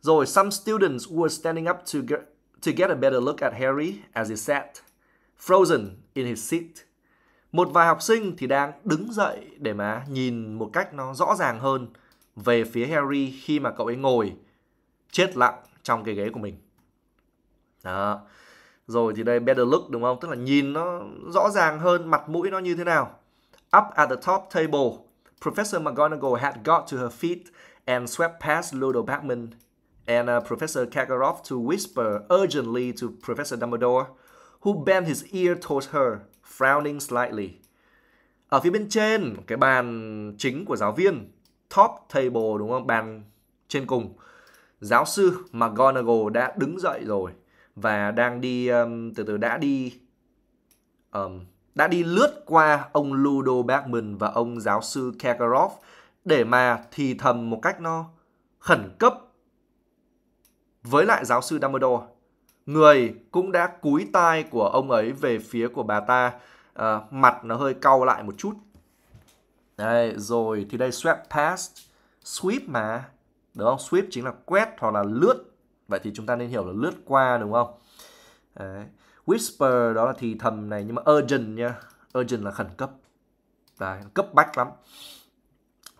rồi some students were standing up to get, to get a better look at Harry as he sat frozen in his seat một vài học sinh thì đang đứng dậy để mà nhìn một cách nó rõ ràng hơn về phía Harry khi mà cậu ấy ngồi chết lặng trong cái ghế của mình đó rồi thì đây better look đúng không tức là nhìn nó rõ ràng hơn mặt mũi nó như thế nào up at the top table Professor McGonagall had got to her feet and swept past Ludo Bagman and uh, Professor Kakarov to whisper urgently to Professor Dumbledore, who bent his ear towards her, frowning slightly. Ở phía bên trên, cái bàn chính của giáo viên, top table đúng không? Bàn trên cùng. Giáo sư McGonagall đã đứng dậy rồi và đang đi um, từ từ đã đi um, đã đi lướt qua ông Ludo Bergman và ông giáo sư Kakarov để mà thì thầm một cách nó khẩn cấp với lại giáo sư Dumbledore. Người cũng đã cúi tai của ông ấy về phía của bà ta, à, mặt nó hơi cau lại một chút. Đây, rồi thì đây sweep past, sweep mà, đúng không? Sweep chính là quét hoặc là lướt vậy thì chúng ta nên hiểu là lướt qua đúng không Đấy. whisper đó là thì thầm này nhưng mà urgent nha urgent là khẩn cấp Đấy, cấp bách lắm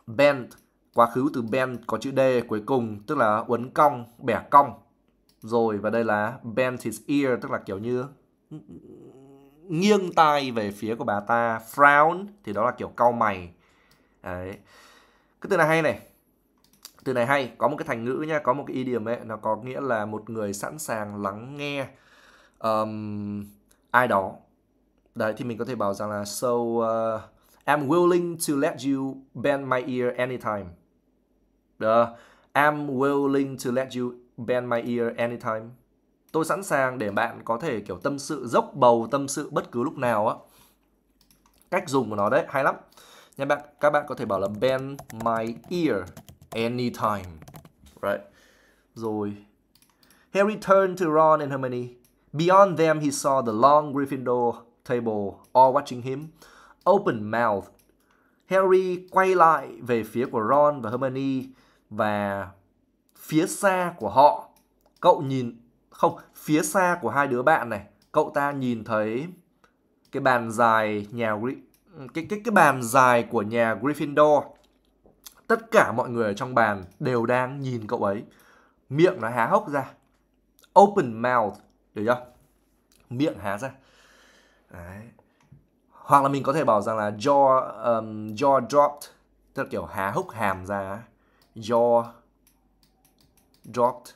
bend quá khứ từ bend có chữ d cuối cùng tức là uốn cong bẻ cong rồi và đây là bend his ear tức là kiểu như nghiêng tai về phía của bà ta frown thì đó là kiểu cau mày Đấy. cái từ này hay này từ này hay có một cái thành ngữ nha có một cái idiom ấy nó có nghĩa là một người sẵn sàng lắng nghe um, ai đó đấy thì mình có thể bảo rằng là so uh, I'm willing to let you bend my ear anytime Duh. I'm willing to let you bend my ear anytime tôi sẵn sàng để bạn có thể kiểu tâm sự dốc bầu tâm sự bất cứ lúc nào á cách dùng của nó đấy hay lắm nha bạn các bạn có thể bảo là bend my ear anytime. Right? Rồi. He returned to Ron and Hermione. Beyond them he saw the long Gryffindor table all watching him, open mouth. Harry quay lại về phía của Ron và Hermione và phía xa của họ. Cậu nhìn không, phía xa của hai đứa bạn này, cậu ta nhìn thấy cái bàn dài nhà cái cái cái bàn dài của nhà Gryffindor tất cả mọi người ở trong bàn đều đang nhìn cậu ấy miệng nó há hốc ra open mouth được chưa miệng há ra Đấy. hoặc là mình có thể bảo rằng là jaw um, jaw dropped tức là kiểu há hốc hàm ra jaw dropped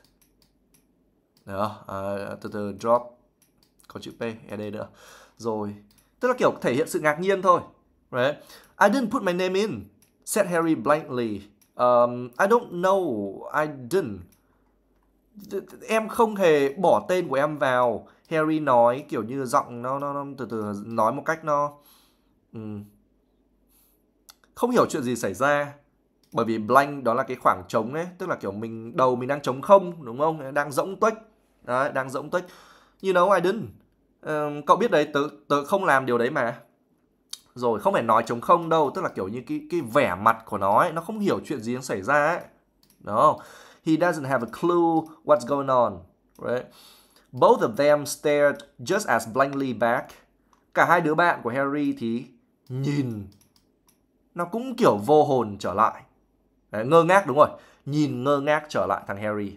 đó uh, à, từ từ drop có chữ p ở e đây nữa rồi tức là kiểu thể hiện sự ngạc nhiên thôi right I didn't put my name in said Harry blankly. Um, I don't know, I didn't. Em không hề bỏ tên của em vào. Harry nói kiểu như giọng nó nó, nó từ từ nói một cách nó um, không hiểu chuyện gì xảy ra bởi vì blank đó là cái khoảng trống ấy tức là kiểu mình đầu mình đang trống không đúng không đang rỗng tuếch đấy đang rỗng tuếch you know I didn't um, cậu biết đấy tớ tớ không làm điều đấy mà rồi không phải nói chống không đâu tức là kiểu như cái cái vẻ mặt của nó ấy, nó không hiểu chuyện gì đang xảy ra ấy đúng he doesn't have a clue what's going on right both of them stared just as blankly back cả hai đứa bạn của Harry thì nhìn nó cũng kiểu vô hồn trở lại Đấy, ngơ ngác đúng rồi nhìn ngơ ngác trở lại thằng Harry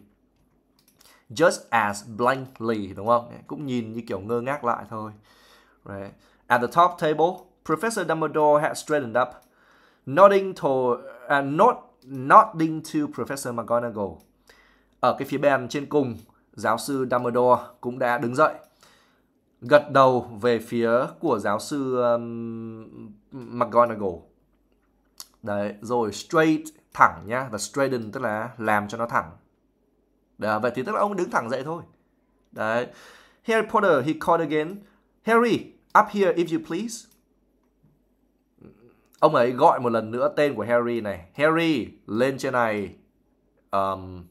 just as blankly đúng không cũng nhìn như kiểu ngơ ngác lại thôi right. at the top table Professor Dumbledore had straightened up, nodding to, uh, not, nodding to Professor McGonagall. Ở cái phía bên trên cùng, giáo sư Dumbledore cũng đã đứng dậy, gật đầu về phía của giáo sư um, McGonagall. Đấy, rồi straight thẳng nhá và straighten tức là làm cho nó thẳng. Đấy, vậy thì tức là ông đứng thẳng dậy thôi. Đấy. Harry Potter, he called again. Harry, up here if you please ông ấy gọi một lần nữa tên của Harry này Harry lên trên này um,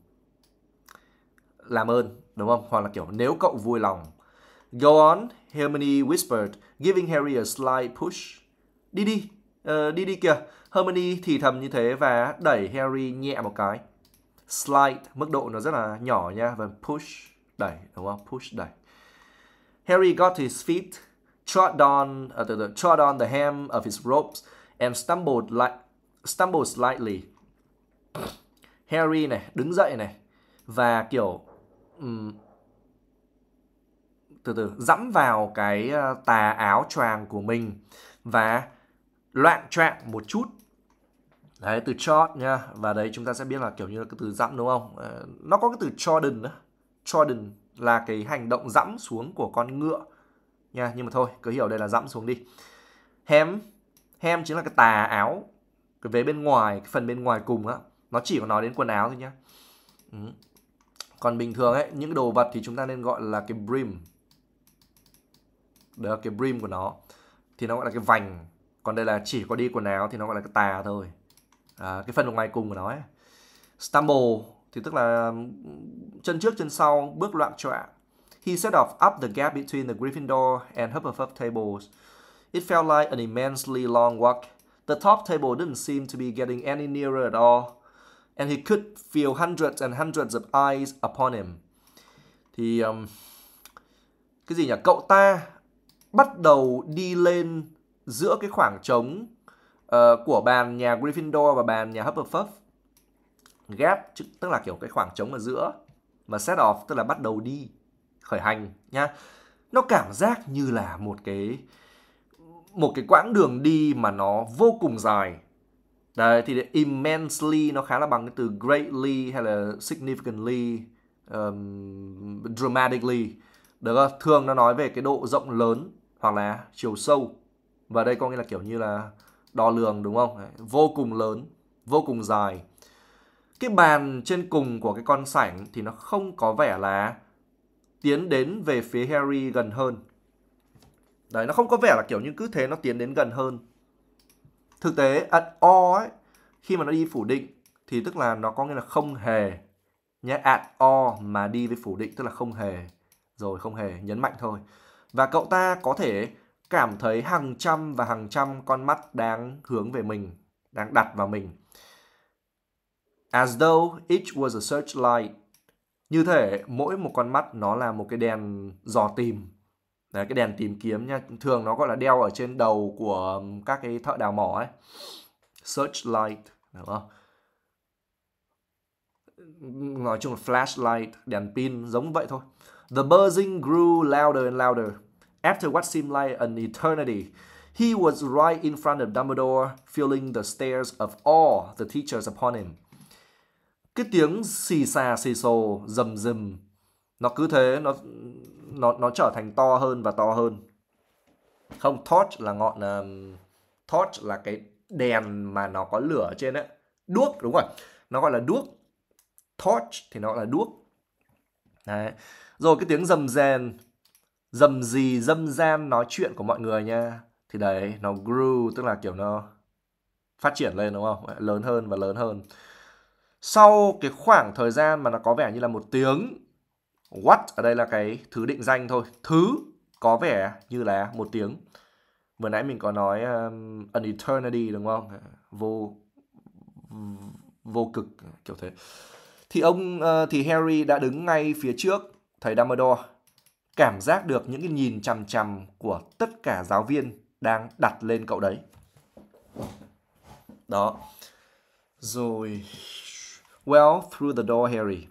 làm ơn đúng không hoặc là kiểu nếu cậu vui lòng go on Hermione whispered giving Harry a slight push đi đi uh, đi đi kìa Hermione thì thầm như thế và đẩy Harry nhẹ một cái slight mức độ nó rất là nhỏ nha và push đẩy đúng không push đẩy Harry got his feet trod on uh, ờ, the, the, trod on the hem of his robes and stumbled like stumble slightly. Harry này đứng dậy này và kiểu um, từ từ dẫm vào cái ờ, tà áo choàng của mình và loạn trạng một chút Đấy, từ short nha Và đấy chúng ta sẽ biết là kiểu như là cái từ dẫm đúng không? Ờ, nó có cái từ trodden đó. trodden là cái hành động dẫm xuống của con ngựa nha Nhưng mà thôi, cứ hiểu đây là dẫm xuống đi Hem Hem chính là cái tà áo, cái vế bên ngoài, cái phần bên ngoài cùng á Nó chỉ có nói đến quần áo thôi nhá. Ừ. Còn bình thường ấy, những cái đồ vật thì chúng ta nên gọi là cái brim. Đó cái brim của nó. Thì nó gọi là cái vành. Còn đây là chỉ có đi quần áo thì nó gọi là cái tà thôi. À, cái phần ngoài cùng của nó ấy. Stumble thì tức là ừ, chân trước chân sau, bước loạn choạng. He set off up the gap between the Gryffindor and Hufflepuff tables It felt like an immensely long walk. The top table didn't seem to be getting any nearer at all, and he could feel hundreds and hundreds of eyes upon him. Thì um, cái gì nhỉ? Cậu ta bắt đầu đi lên giữa cái khoảng trống uh, của bàn nhà Gryffindor và bàn nhà Hufflepuff. Gap tức là kiểu cái khoảng trống ở giữa mà set off tức là bắt đầu đi khởi hành nhá. Nó cảm giác như là một cái một cái quãng đường đi mà nó vô cùng dài đấy thì immensely nó khá là bằng cái từ greatly hay là significantly um, dramatically được không? thường nó nói về cái độ rộng lớn hoặc là chiều sâu và đây có nghĩa là kiểu như là đo lường đúng không vô cùng lớn vô cùng dài cái bàn trên cùng của cái con sảnh thì nó không có vẻ là tiến đến về phía Harry gần hơn Đấy, nó không có vẻ là kiểu như cứ thế nó tiến đến gần hơn. Thực tế, at all ấy, khi mà nó đi phủ định thì tức là nó có nghĩa là không hề. Nhé, at all mà đi với phủ định tức là không hề. Rồi, không hề, nhấn mạnh thôi. Và cậu ta có thể cảm thấy hàng trăm và hàng trăm con mắt đang hướng về mình, đang đặt vào mình. As though each was a searchlight. Như thể mỗi một con mắt nó là một cái đèn dò tìm Đấy, cái đèn tìm kiếm nha thường nó gọi là đeo ở trên đầu của các cái thợ đào mỏ ấy searchlight đúng không nói chung là flashlight đèn pin giống vậy thôi the buzzing grew louder and louder after what seemed like an eternity he was right in front of Dumbledore feeling the stares of all the teachers upon him cái tiếng xì xà xì xồ rầm rầm nó cứ thế nó nó nó trở thành to hơn và to hơn không torch là ngọn uh, torch là cái đèn mà nó có lửa ở trên đấy đuốc đúng rồi nó gọi là đuốc torch thì nó gọi là đuốc đấy rồi cái tiếng rầm rèn dầm gì dâm gian nói chuyện của mọi người nha thì đấy nó grew tức là kiểu nó phát triển lên đúng không lớn hơn và lớn hơn sau cái khoảng thời gian mà nó có vẻ như là một tiếng What ở đây là cái thứ định danh thôi. Thứ có vẻ như là một tiếng. Vừa nãy mình có nói um, an eternity đúng không? Vô vô cực kiểu thế. Thì ông uh, thì Harry đã đứng ngay phía trước thầy Dumbledore, cảm giác được những cái nhìn chằm chằm của tất cả giáo viên đang đặt lên cậu đấy. Đó. Rồi Well, through the door, Harry.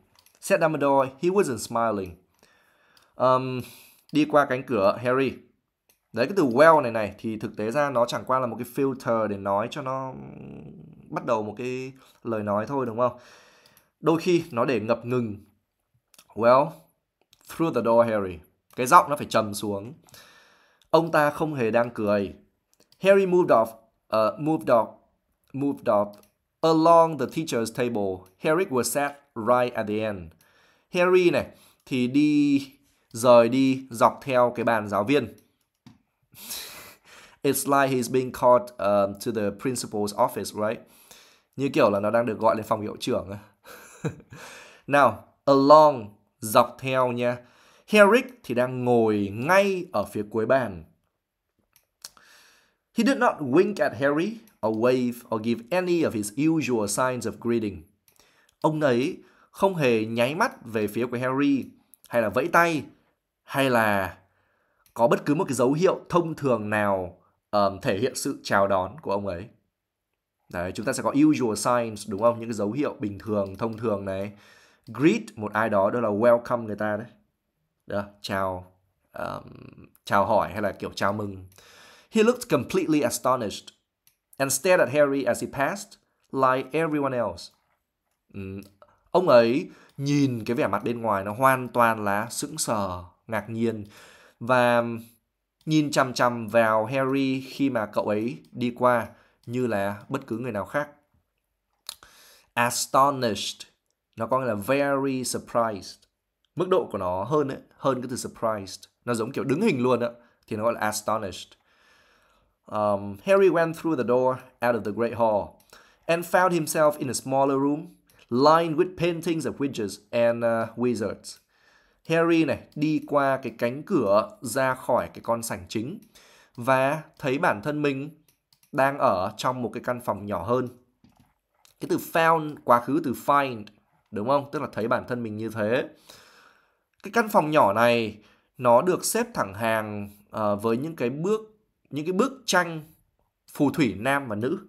Said Dumbledore, he wasn't smiling. Um, đi qua cánh cửa Harry. Đấy, cái từ well này này thì thực tế ra nó chẳng qua là một cái filter để nói cho nó bắt đầu một cái lời nói thôi đúng không? Đôi khi nó để ngập ngừng. Well, through the door Harry. Cái giọng nó phải trầm xuống. Ông ta không hề đang cười. Harry moved off, uh, moved off, moved off along the teacher's table. Harry was sat right at the end. Harry này thì đi rời đi dọc theo cái bàn giáo viên. It's like he's being called um, to the principal's office, right? Như kiểu là nó đang được gọi lên phòng hiệu trưởng. Now, along dọc theo nha. Harry thì đang ngồi ngay ở phía cuối bàn. He did not wink at Harry or wave or give any of his usual signs of greeting ông ấy không hề nháy mắt về phía của Harry hay là vẫy tay hay là có bất cứ một cái dấu hiệu thông thường nào um, thể hiện sự chào đón của ông ấy. Đấy, chúng ta sẽ có usual signs đúng không? Những cái dấu hiệu bình thường, thông thường này. Greet một ai đó đó là welcome người ta đấy. Đó, chào um, chào hỏi hay là kiểu chào mừng. He looked completely astonished and stared at Harry as he passed, like everyone else. Ừ. ông ấy nhìn cái vẻ mặt bên ngoài nó hoàn toàn là sững sờ ngạc nhiên và nhìn chằm chằm vào Harry khi mà cậu ấy đi qua như là bất cứ người nào khác. Astonished nó có nghĩa là very surprised. Mức độ của nó hơn ấy, hơn cái từ surprised. Nó giống kiểu đứng hình luôn á thì nó gọi là astonished. Um, Harry went through the door out of the great hall and found himself in a smaller room lined with paintings of witches and uh, wizards. Harry này đi qua cái cánh cửa ra khỏi cái con sảnh chính và thấy bản thân mình đang ở trong một cái căn phòng nhỏ hơn. Cái từ found quá khứ từ find đúng không? Tức là thấy bản thân mình như thế. Cái căn phòng nhỏ này nó được xếp thẳng hàng uh, với những cái bước những cái bức tranh phù thủy nam và nữ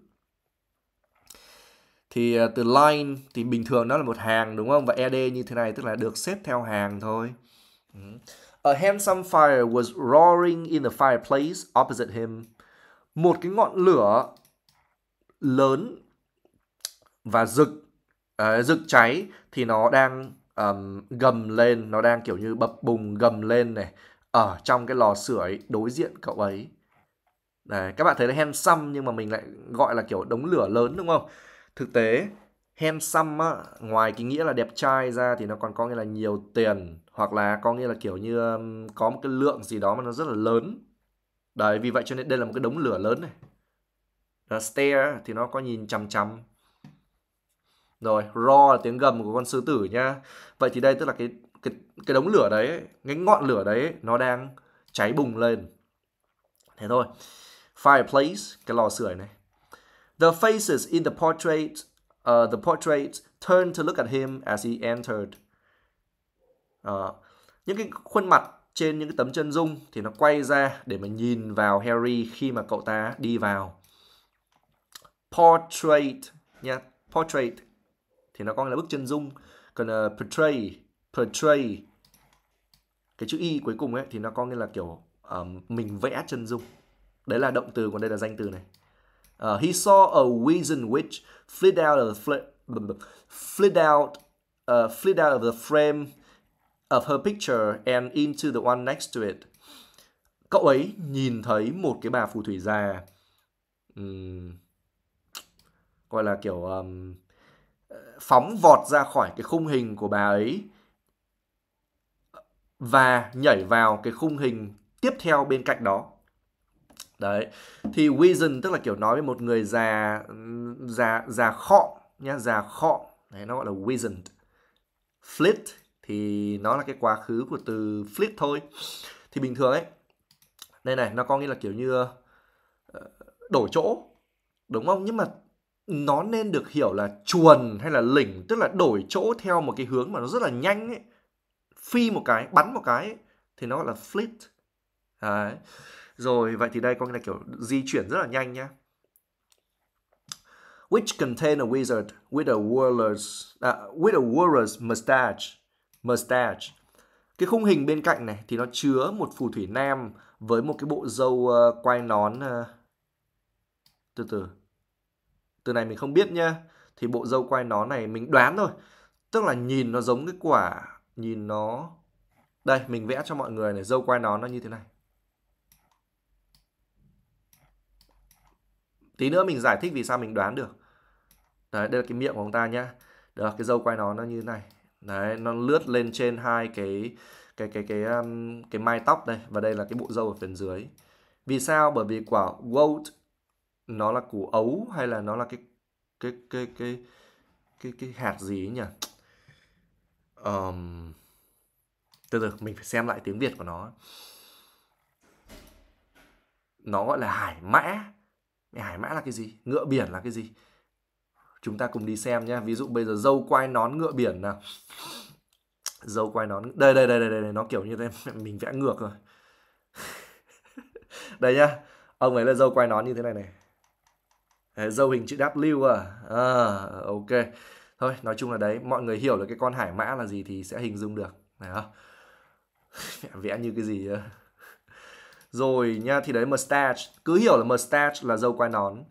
thì à, từ line thì bình thường nó là một hàng đúng không và ed như thế này tức là được xếp theo hàng thôi a handsome fire was roaring in the fireplace opposite him một cái ngọn lửa lớn và rực uh, cháy thì nó đang um, gầm lên nó đang kiểu như bập bùng gầm lên này ở trong cái lò sưởi đối diện cậu ấy Đấy, các bạn thấy là handsome nhưng mà mình lại gọi là kiểu đống lửa lớn đúng không? thực tế handsome á, ngoài cái nghĩa là đẹp trai ra thì nó còn có nghĩa là nhiều tiền hoặc là có nghĩa là kiểu như có một cái lượng gì đó mà nó rất là lớn đấy vì vậy cho nên đây là một cái đống lửa lớn này là stare thì nó có nhìn chằm chằm rồi roar là tiếng gầm của con sư tử nhá vậy thì đây tức là cái cái cái đống lửa đấy cái ngọn lửa đấy nó đang cháy bùng lên thế thôi fireplace cái lò sưởi này The faces in the portrait, uh, the portrait turned to look at him as he entered. Uh, những cái khuôn mặt trên những cái tấm chân dung thì nó quay ra để mà nhìn vào Harry khi mà cậu ta đi vào. Portrait nha, yeah, portrait thì nó có nghĩa là bức chân dung, còn uh, ờ, portray, portray cái chữ y cuối cùng ấy thì nó có nghĩa là kiểu um, mình vẽ chân dung. Đấy là động từ còn đây là danh từ này. Uh, he saw a wizened witch flit out of the fl- flit out uh, flit out of the frame of her picture and into the one next to it. Cậu ấy nhìn thấy một cái bà phù thủy già um, gọi là kiểu um, phóng vọt ra khỏi cái khung hình của bà ấy và nhảy vào cái khung hình tiếp theo bên cạnh đó đấy thì wisdom tức là kiểu nói với một người già già già khọ nhá già khọ đấy nó gọi là wizened flit thì nó là cái quá khứ của từ flit thôi thì bình thường ấy đây này nó có nghĩa là kiểu như ờ, đổi chỗ đúng không nhưng mà nó nên được hiểu là chuồn hay là lỉnh tức là đổi chỗ theo một cái hướng mà nó rất là nhanh ấy phi một cái bắn một cái ấy, thì nó gọi là flit đấy rồi, vậy thì đây có nghĩa là kiểu di chuyển rất là nhanh nhá. Which contain a wizard with a warlord's, uh, with a warlord's mustache. Mustache. Cái khung hình bên cạnh này thì nó chứa một phù thủy nam với một cái bộ râu uh, quai nón uh, từ từ từ này mình không biết nhá thì bộ dâu quai nón này mình đoán thôi tức là nhìn nó giống cái quả nhìn nó đây mình vẽ cho mọi người này dâu quai nón nó như thế này tí nữa mình giải thích vì sao mình đoán được đấy đây là cái miệng của ông ta nhá được cái dâu quay nó nó như thế này đấy nó lướt lên trên hai cái cái cái cái um, cái, cái mai tóc đây và đây là cái bộ râu ở phần dưới vì sao bởi vì quả goat nó là củ ấu hay là nó là cái cái cái cái cái cái hạt gì ấy nhỉ um, từ từ mình phải xem lại tiếng việt của nó nó gọi là hải mã hải mã là cái gì ngựa biển là cái gì chúng ta cùng đi xem nhé ví dụ bây giờ dâu quai nón ngựa biển nào dâu quai nón đây đây đây đây đây nó kiểu như thế mình vẽ ngược rồi đây nhá ông ấy là dâu quai nón như thế này này đấy, dâu hình chữ W à. à ok thôi nói chung là đấy mọi người hiểu được cái con hải mã là gì thì sẽ hình dung được này không vẽ như cái gì đó. Rồi nha, thì đấy mustache. Cứ hiểu là mustache là dâu quai nón.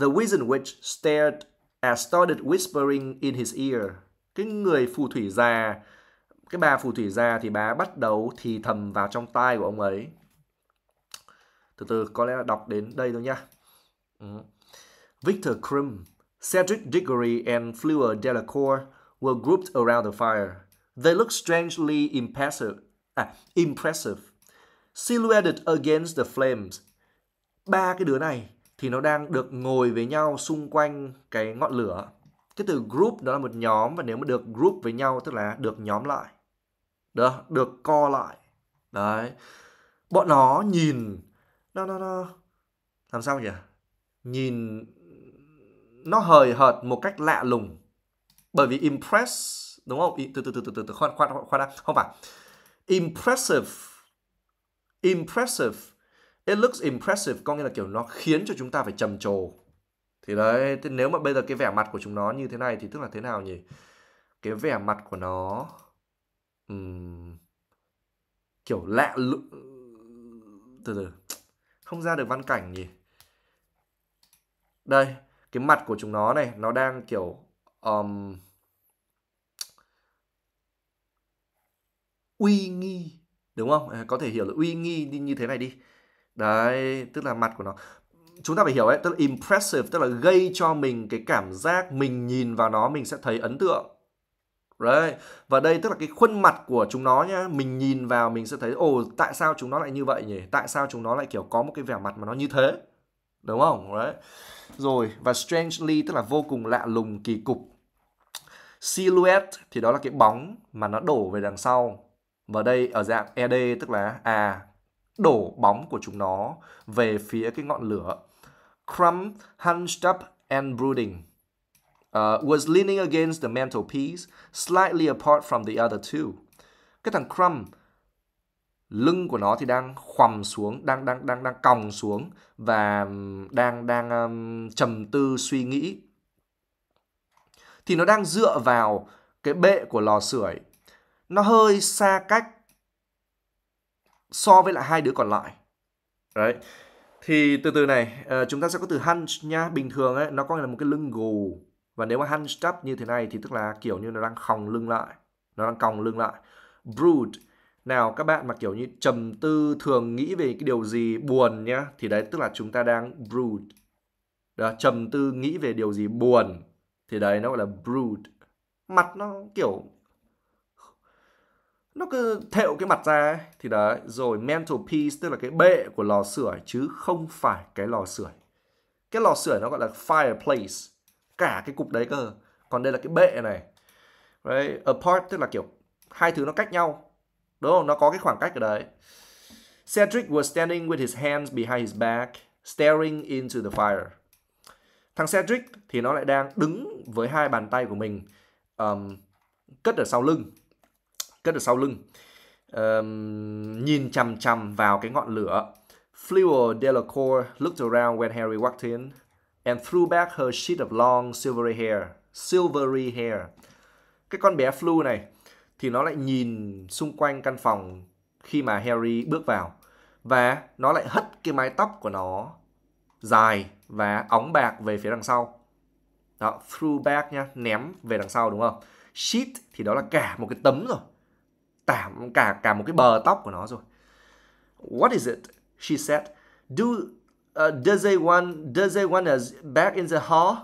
The Wizard Witch stared and started whispering in his ear. Cái người phù thủy già, cái bà phù thủy già thì bà bắt đầu thì thầm vào trong tai của ông ấy. Từ từ, có lẽ là đọc đến đây thôi nha. Ừ. Victor Krim Cedric Diggory and Fleur Delacour were grouped around the fire. They looked strangely impressive, à, impressive silhouetted against the flames. Ba cái đứa này thì nó đang được ngồi với nhau xung quanh cái ngọn lửa. Cái từ group đó là một nhóm và nếu mà được group với nhau tức là được nhóm lại. Được, được co lại. Đấy. Bọn nó nhìn nó nó nó làm sao nhỉ? Nhìn nó hời hợt một cách lạ lùng. Bởi vì impress đúng không? Từ từ từ từ từ khoan khoan khoan đã. không phải. Impressive impressive it looks impressive có nghĩa là kiểu nó khiến cho chúng ta phải trầm trồ thì đấy thế nếu mà bây giờ cái vẻ mặt của chúng nó như thế này thì tức là thế nào nhỉ cái vẻ mặt của nó um, kiểu lạ lụ từ từ không ra được văn cảnh nhỉ đây cái mặt của chúng nó này nó đang kiểu um, uy nghi đúng không à, có thể hiểu là uy nghi như thế này đi đấy tức là mặt của nó chúng ta phải hiểu ấy tức là impressive tức là gây cho mình cái cảm giác mình nhìn vào nó mình sẽ thấy ấn tượng đấy và đây tức là cái khuôn mặt của chúng nó nhá mình nhìn vào mình sẽ thấy ồ tại sao chúng nó lại như vậy nhỉ tại sao chúng nó lại kiểu có một cái vẻ mặt mà nó như thế đúng không đấy rồi và strangely tức là vô cùng lạ lùng kỳ cục silhouette thì đó là cái bóng mà nó đổ về đằng sau và đây ở dạng ED tức là A đổ bóng của chúng nó về phía cái ngọn lửa. Crumb, hunched up and brooding. Uh, was leaning against the mantelpiece, slightly apart from the other two. Cái thằng Crumb, lưng của nó thì đang khoằm xuống, đang đang đang đang còng xuống và đang đang um, trầm tư suy nghĩ. Thì nó đang dựa vào cái bệ của lò sưởi nó hơi xa cách so với lại hai đứa còn lại đấy thì từ từ này ờ, chúng ta sẽ có từ hunch nha bình thường ấy nó có nghĩa là một cái lưng gù và nếu mà hunched up như thế này thì tức là kiểu như nó đang khòng lưng lại nó đang còng lưng lại brood nào các bạn mà kiểu như trầm tư thường nghĩ về cái điều gì buồn nhá thì đấy tức là chúng ta đang brood đó trầm tư nghĩ về điều gì buồn thì đấy nó gọi là brood mặt nó kiểu nó cứ thẹo cái mặt ra ấy. thì đấy rồi mental piece tức là cái bệ của lò sưởi chứ không phải cái lò sưởi cái lò sưởi nó gọi là fireplace cả cái cục đấy cơ còn đây là cái bệ này đấy apart tức là kiểu hai thứ nó cách nhau đúng không nó có cái khoảng cách ở đấy Cedric was standing with his hands behind his back staring into the fire thằng Cedric thì nó lại đang đứng với hai bàn tay của mình um, cất ở sau lưng cất ở sau lưng um, nhìn chằm chằm vào cái ngọn lửa Fleur Delacour looked around when Harry walked in and threw back her sheet of long silvery hair. Silvery hair. Cái con bé Flu này thì nó lại nhìn xung quanh căn phòng khi mà Harry bước vào và nó lại hất cái mái tóc của nó dài và óng bạc về phía đằng sau. Đó, threw back nhá, ném về đằng sau đúng không? Sheet thì đó là cả một cái tấm rồi cả cả cả một cái bờ tóc của nó rồi. What is it? She said, "Do uh, does they want does they want us back in the hall?"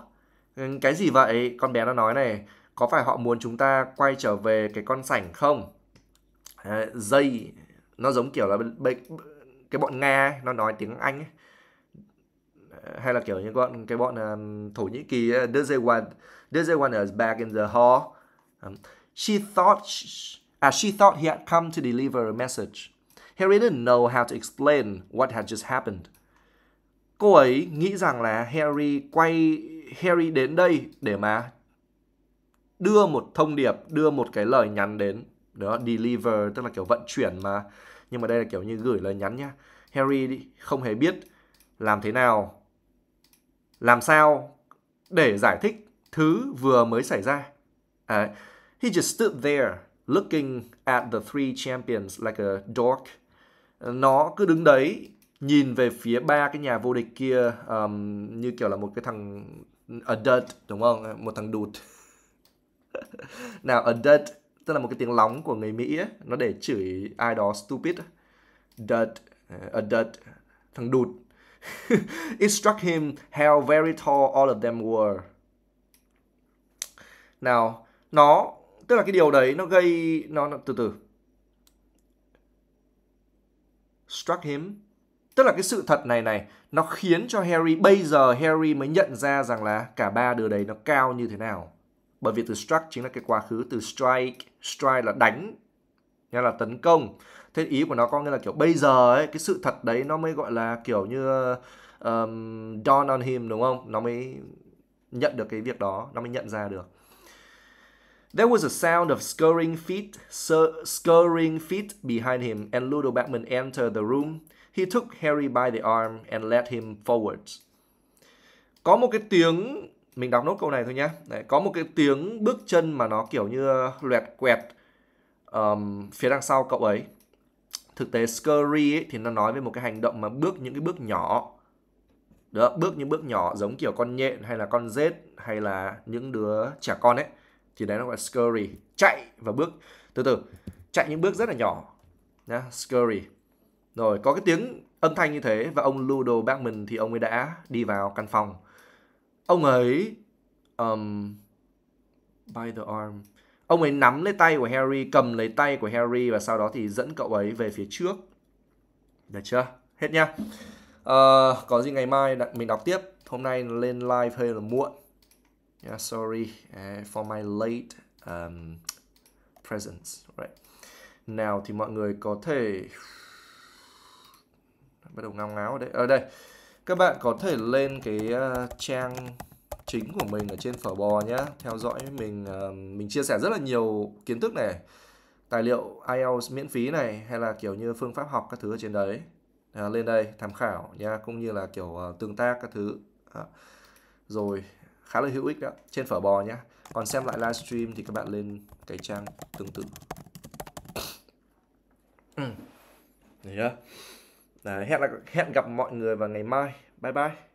Cái gì vậy? Con bé nó nói này, có phải họ muốn chúng ta quay trở về cái con sảnh không? À, dây nó giống kiểu là bệnh cái bọn Nga nó nói tiếng Anh ấy. hay là kiểu như bọn cái bọn um, Thổ Nhĩ Kỳ does they want does they want us back in the hall? Um, she thought she, as she thought he had come to deliver a message. Harry didn't know how to explain what had just happened. Cô ấy nghĩ rằng là Harry quay Harry đến đây để mà đưa một thông điệp, đưa một cái lời nhắn đến. Đó, deliver tức là kiểu vận chuyển mà. Nhưng mà đây là kiểu như gửi lời nhắn nhá. Harry không hề biết làm thế nào, làm sao để giải thích thứ vừa mới xảy ra. À, he just stood there looking at the three champions like a dork, Nó cứ đứng đấy nhìn về phía ba cái nhà vô địch kia um, như kiểu là một cái thằng adult đúng không? Một thằng đụt. Nào adult tức là một cái tiếng lóng của người Mỹ ấy, nó để chửi ai đó stupid. Dud, uh, adult, thằng đụt. It struck him how very tall all of them were. Nào, nó tức là cái điều đấy nó gây nó, nó từ từ struck him tức là cái sự thật này này nó khiến cho Harry bây giờ Harry mới nhận ra rằng là cả ba đứa đấy nó cao như thế nào bởi vì từ struck chính là cái quá khứ từ strike strike là đánh nghĩa là tấn công thế ý của nó có nghĩa là kiểu bây giờ ấy cái sự thật đấy nó mới gọi là kiểu như um, dawn on him đúng không nó mới nhận được cái việc đó nó mới nhận ra được There was a sound of scurrying feet, scurrying feet behind him, and Ludo Bagman entered the room. He took Harry by the arm and led him forwards. Có một cái tiếng, mình đọc nốt câu này thôi nhé. Đấy, có một cái tiếng bước chân mà nó kiểu như uh, loẹt quẹt um, phía đằng sau cậu ấy. Thực tế scurry ấy, thì nó nói về một cái hành động mà bước những cái bước nhỏ. Đó, bước những bước nhỏ giống kiểu con nhện hay là con rết hay là những đứa trẻ con ấy thì đấy nó gọi là scurry chạy và bước từ từ chạy những bước rất là nhỏ nhá scurry rồi có cái tiếng âm thanh như thế và ông Ludo Bergman thì ông ấy đã đi vào căn phòng ông ấy um, by the arm ông ấy nắm lấy tay của Harry cầm lấy tay của Harry và sau đó thì dẫn cậu ấy về phía trước được chưa hết nhá uh, có gì ngày mai mình đọc tiếp hôm nay lên live hơi là muộn yeah sorry uh, for my late um, presence right nào thì mọi người có thể bắt đầu ngao ngáo ở đây ở đây các bạn có thể lên cái uh, trang chính của mình ở trên phở bò nhé theo dõi mình uh, mình chia sẻ rất là nhiều kiến thức này tài liệu IELTS miễn phí này hay là kiểu như phương pháp học các thứ ở trên đấy à, lên đây tham khảo nha cũng như là kiểu uh, tương tác các thứ à, rồi khá là hữu ích đó trên phở bò nhé còn xem lại livestream thì các bạn lên cái trang tương tự ừ. Đấy, hẹn là hẹn gặp mọi người vào ngày mai bye bye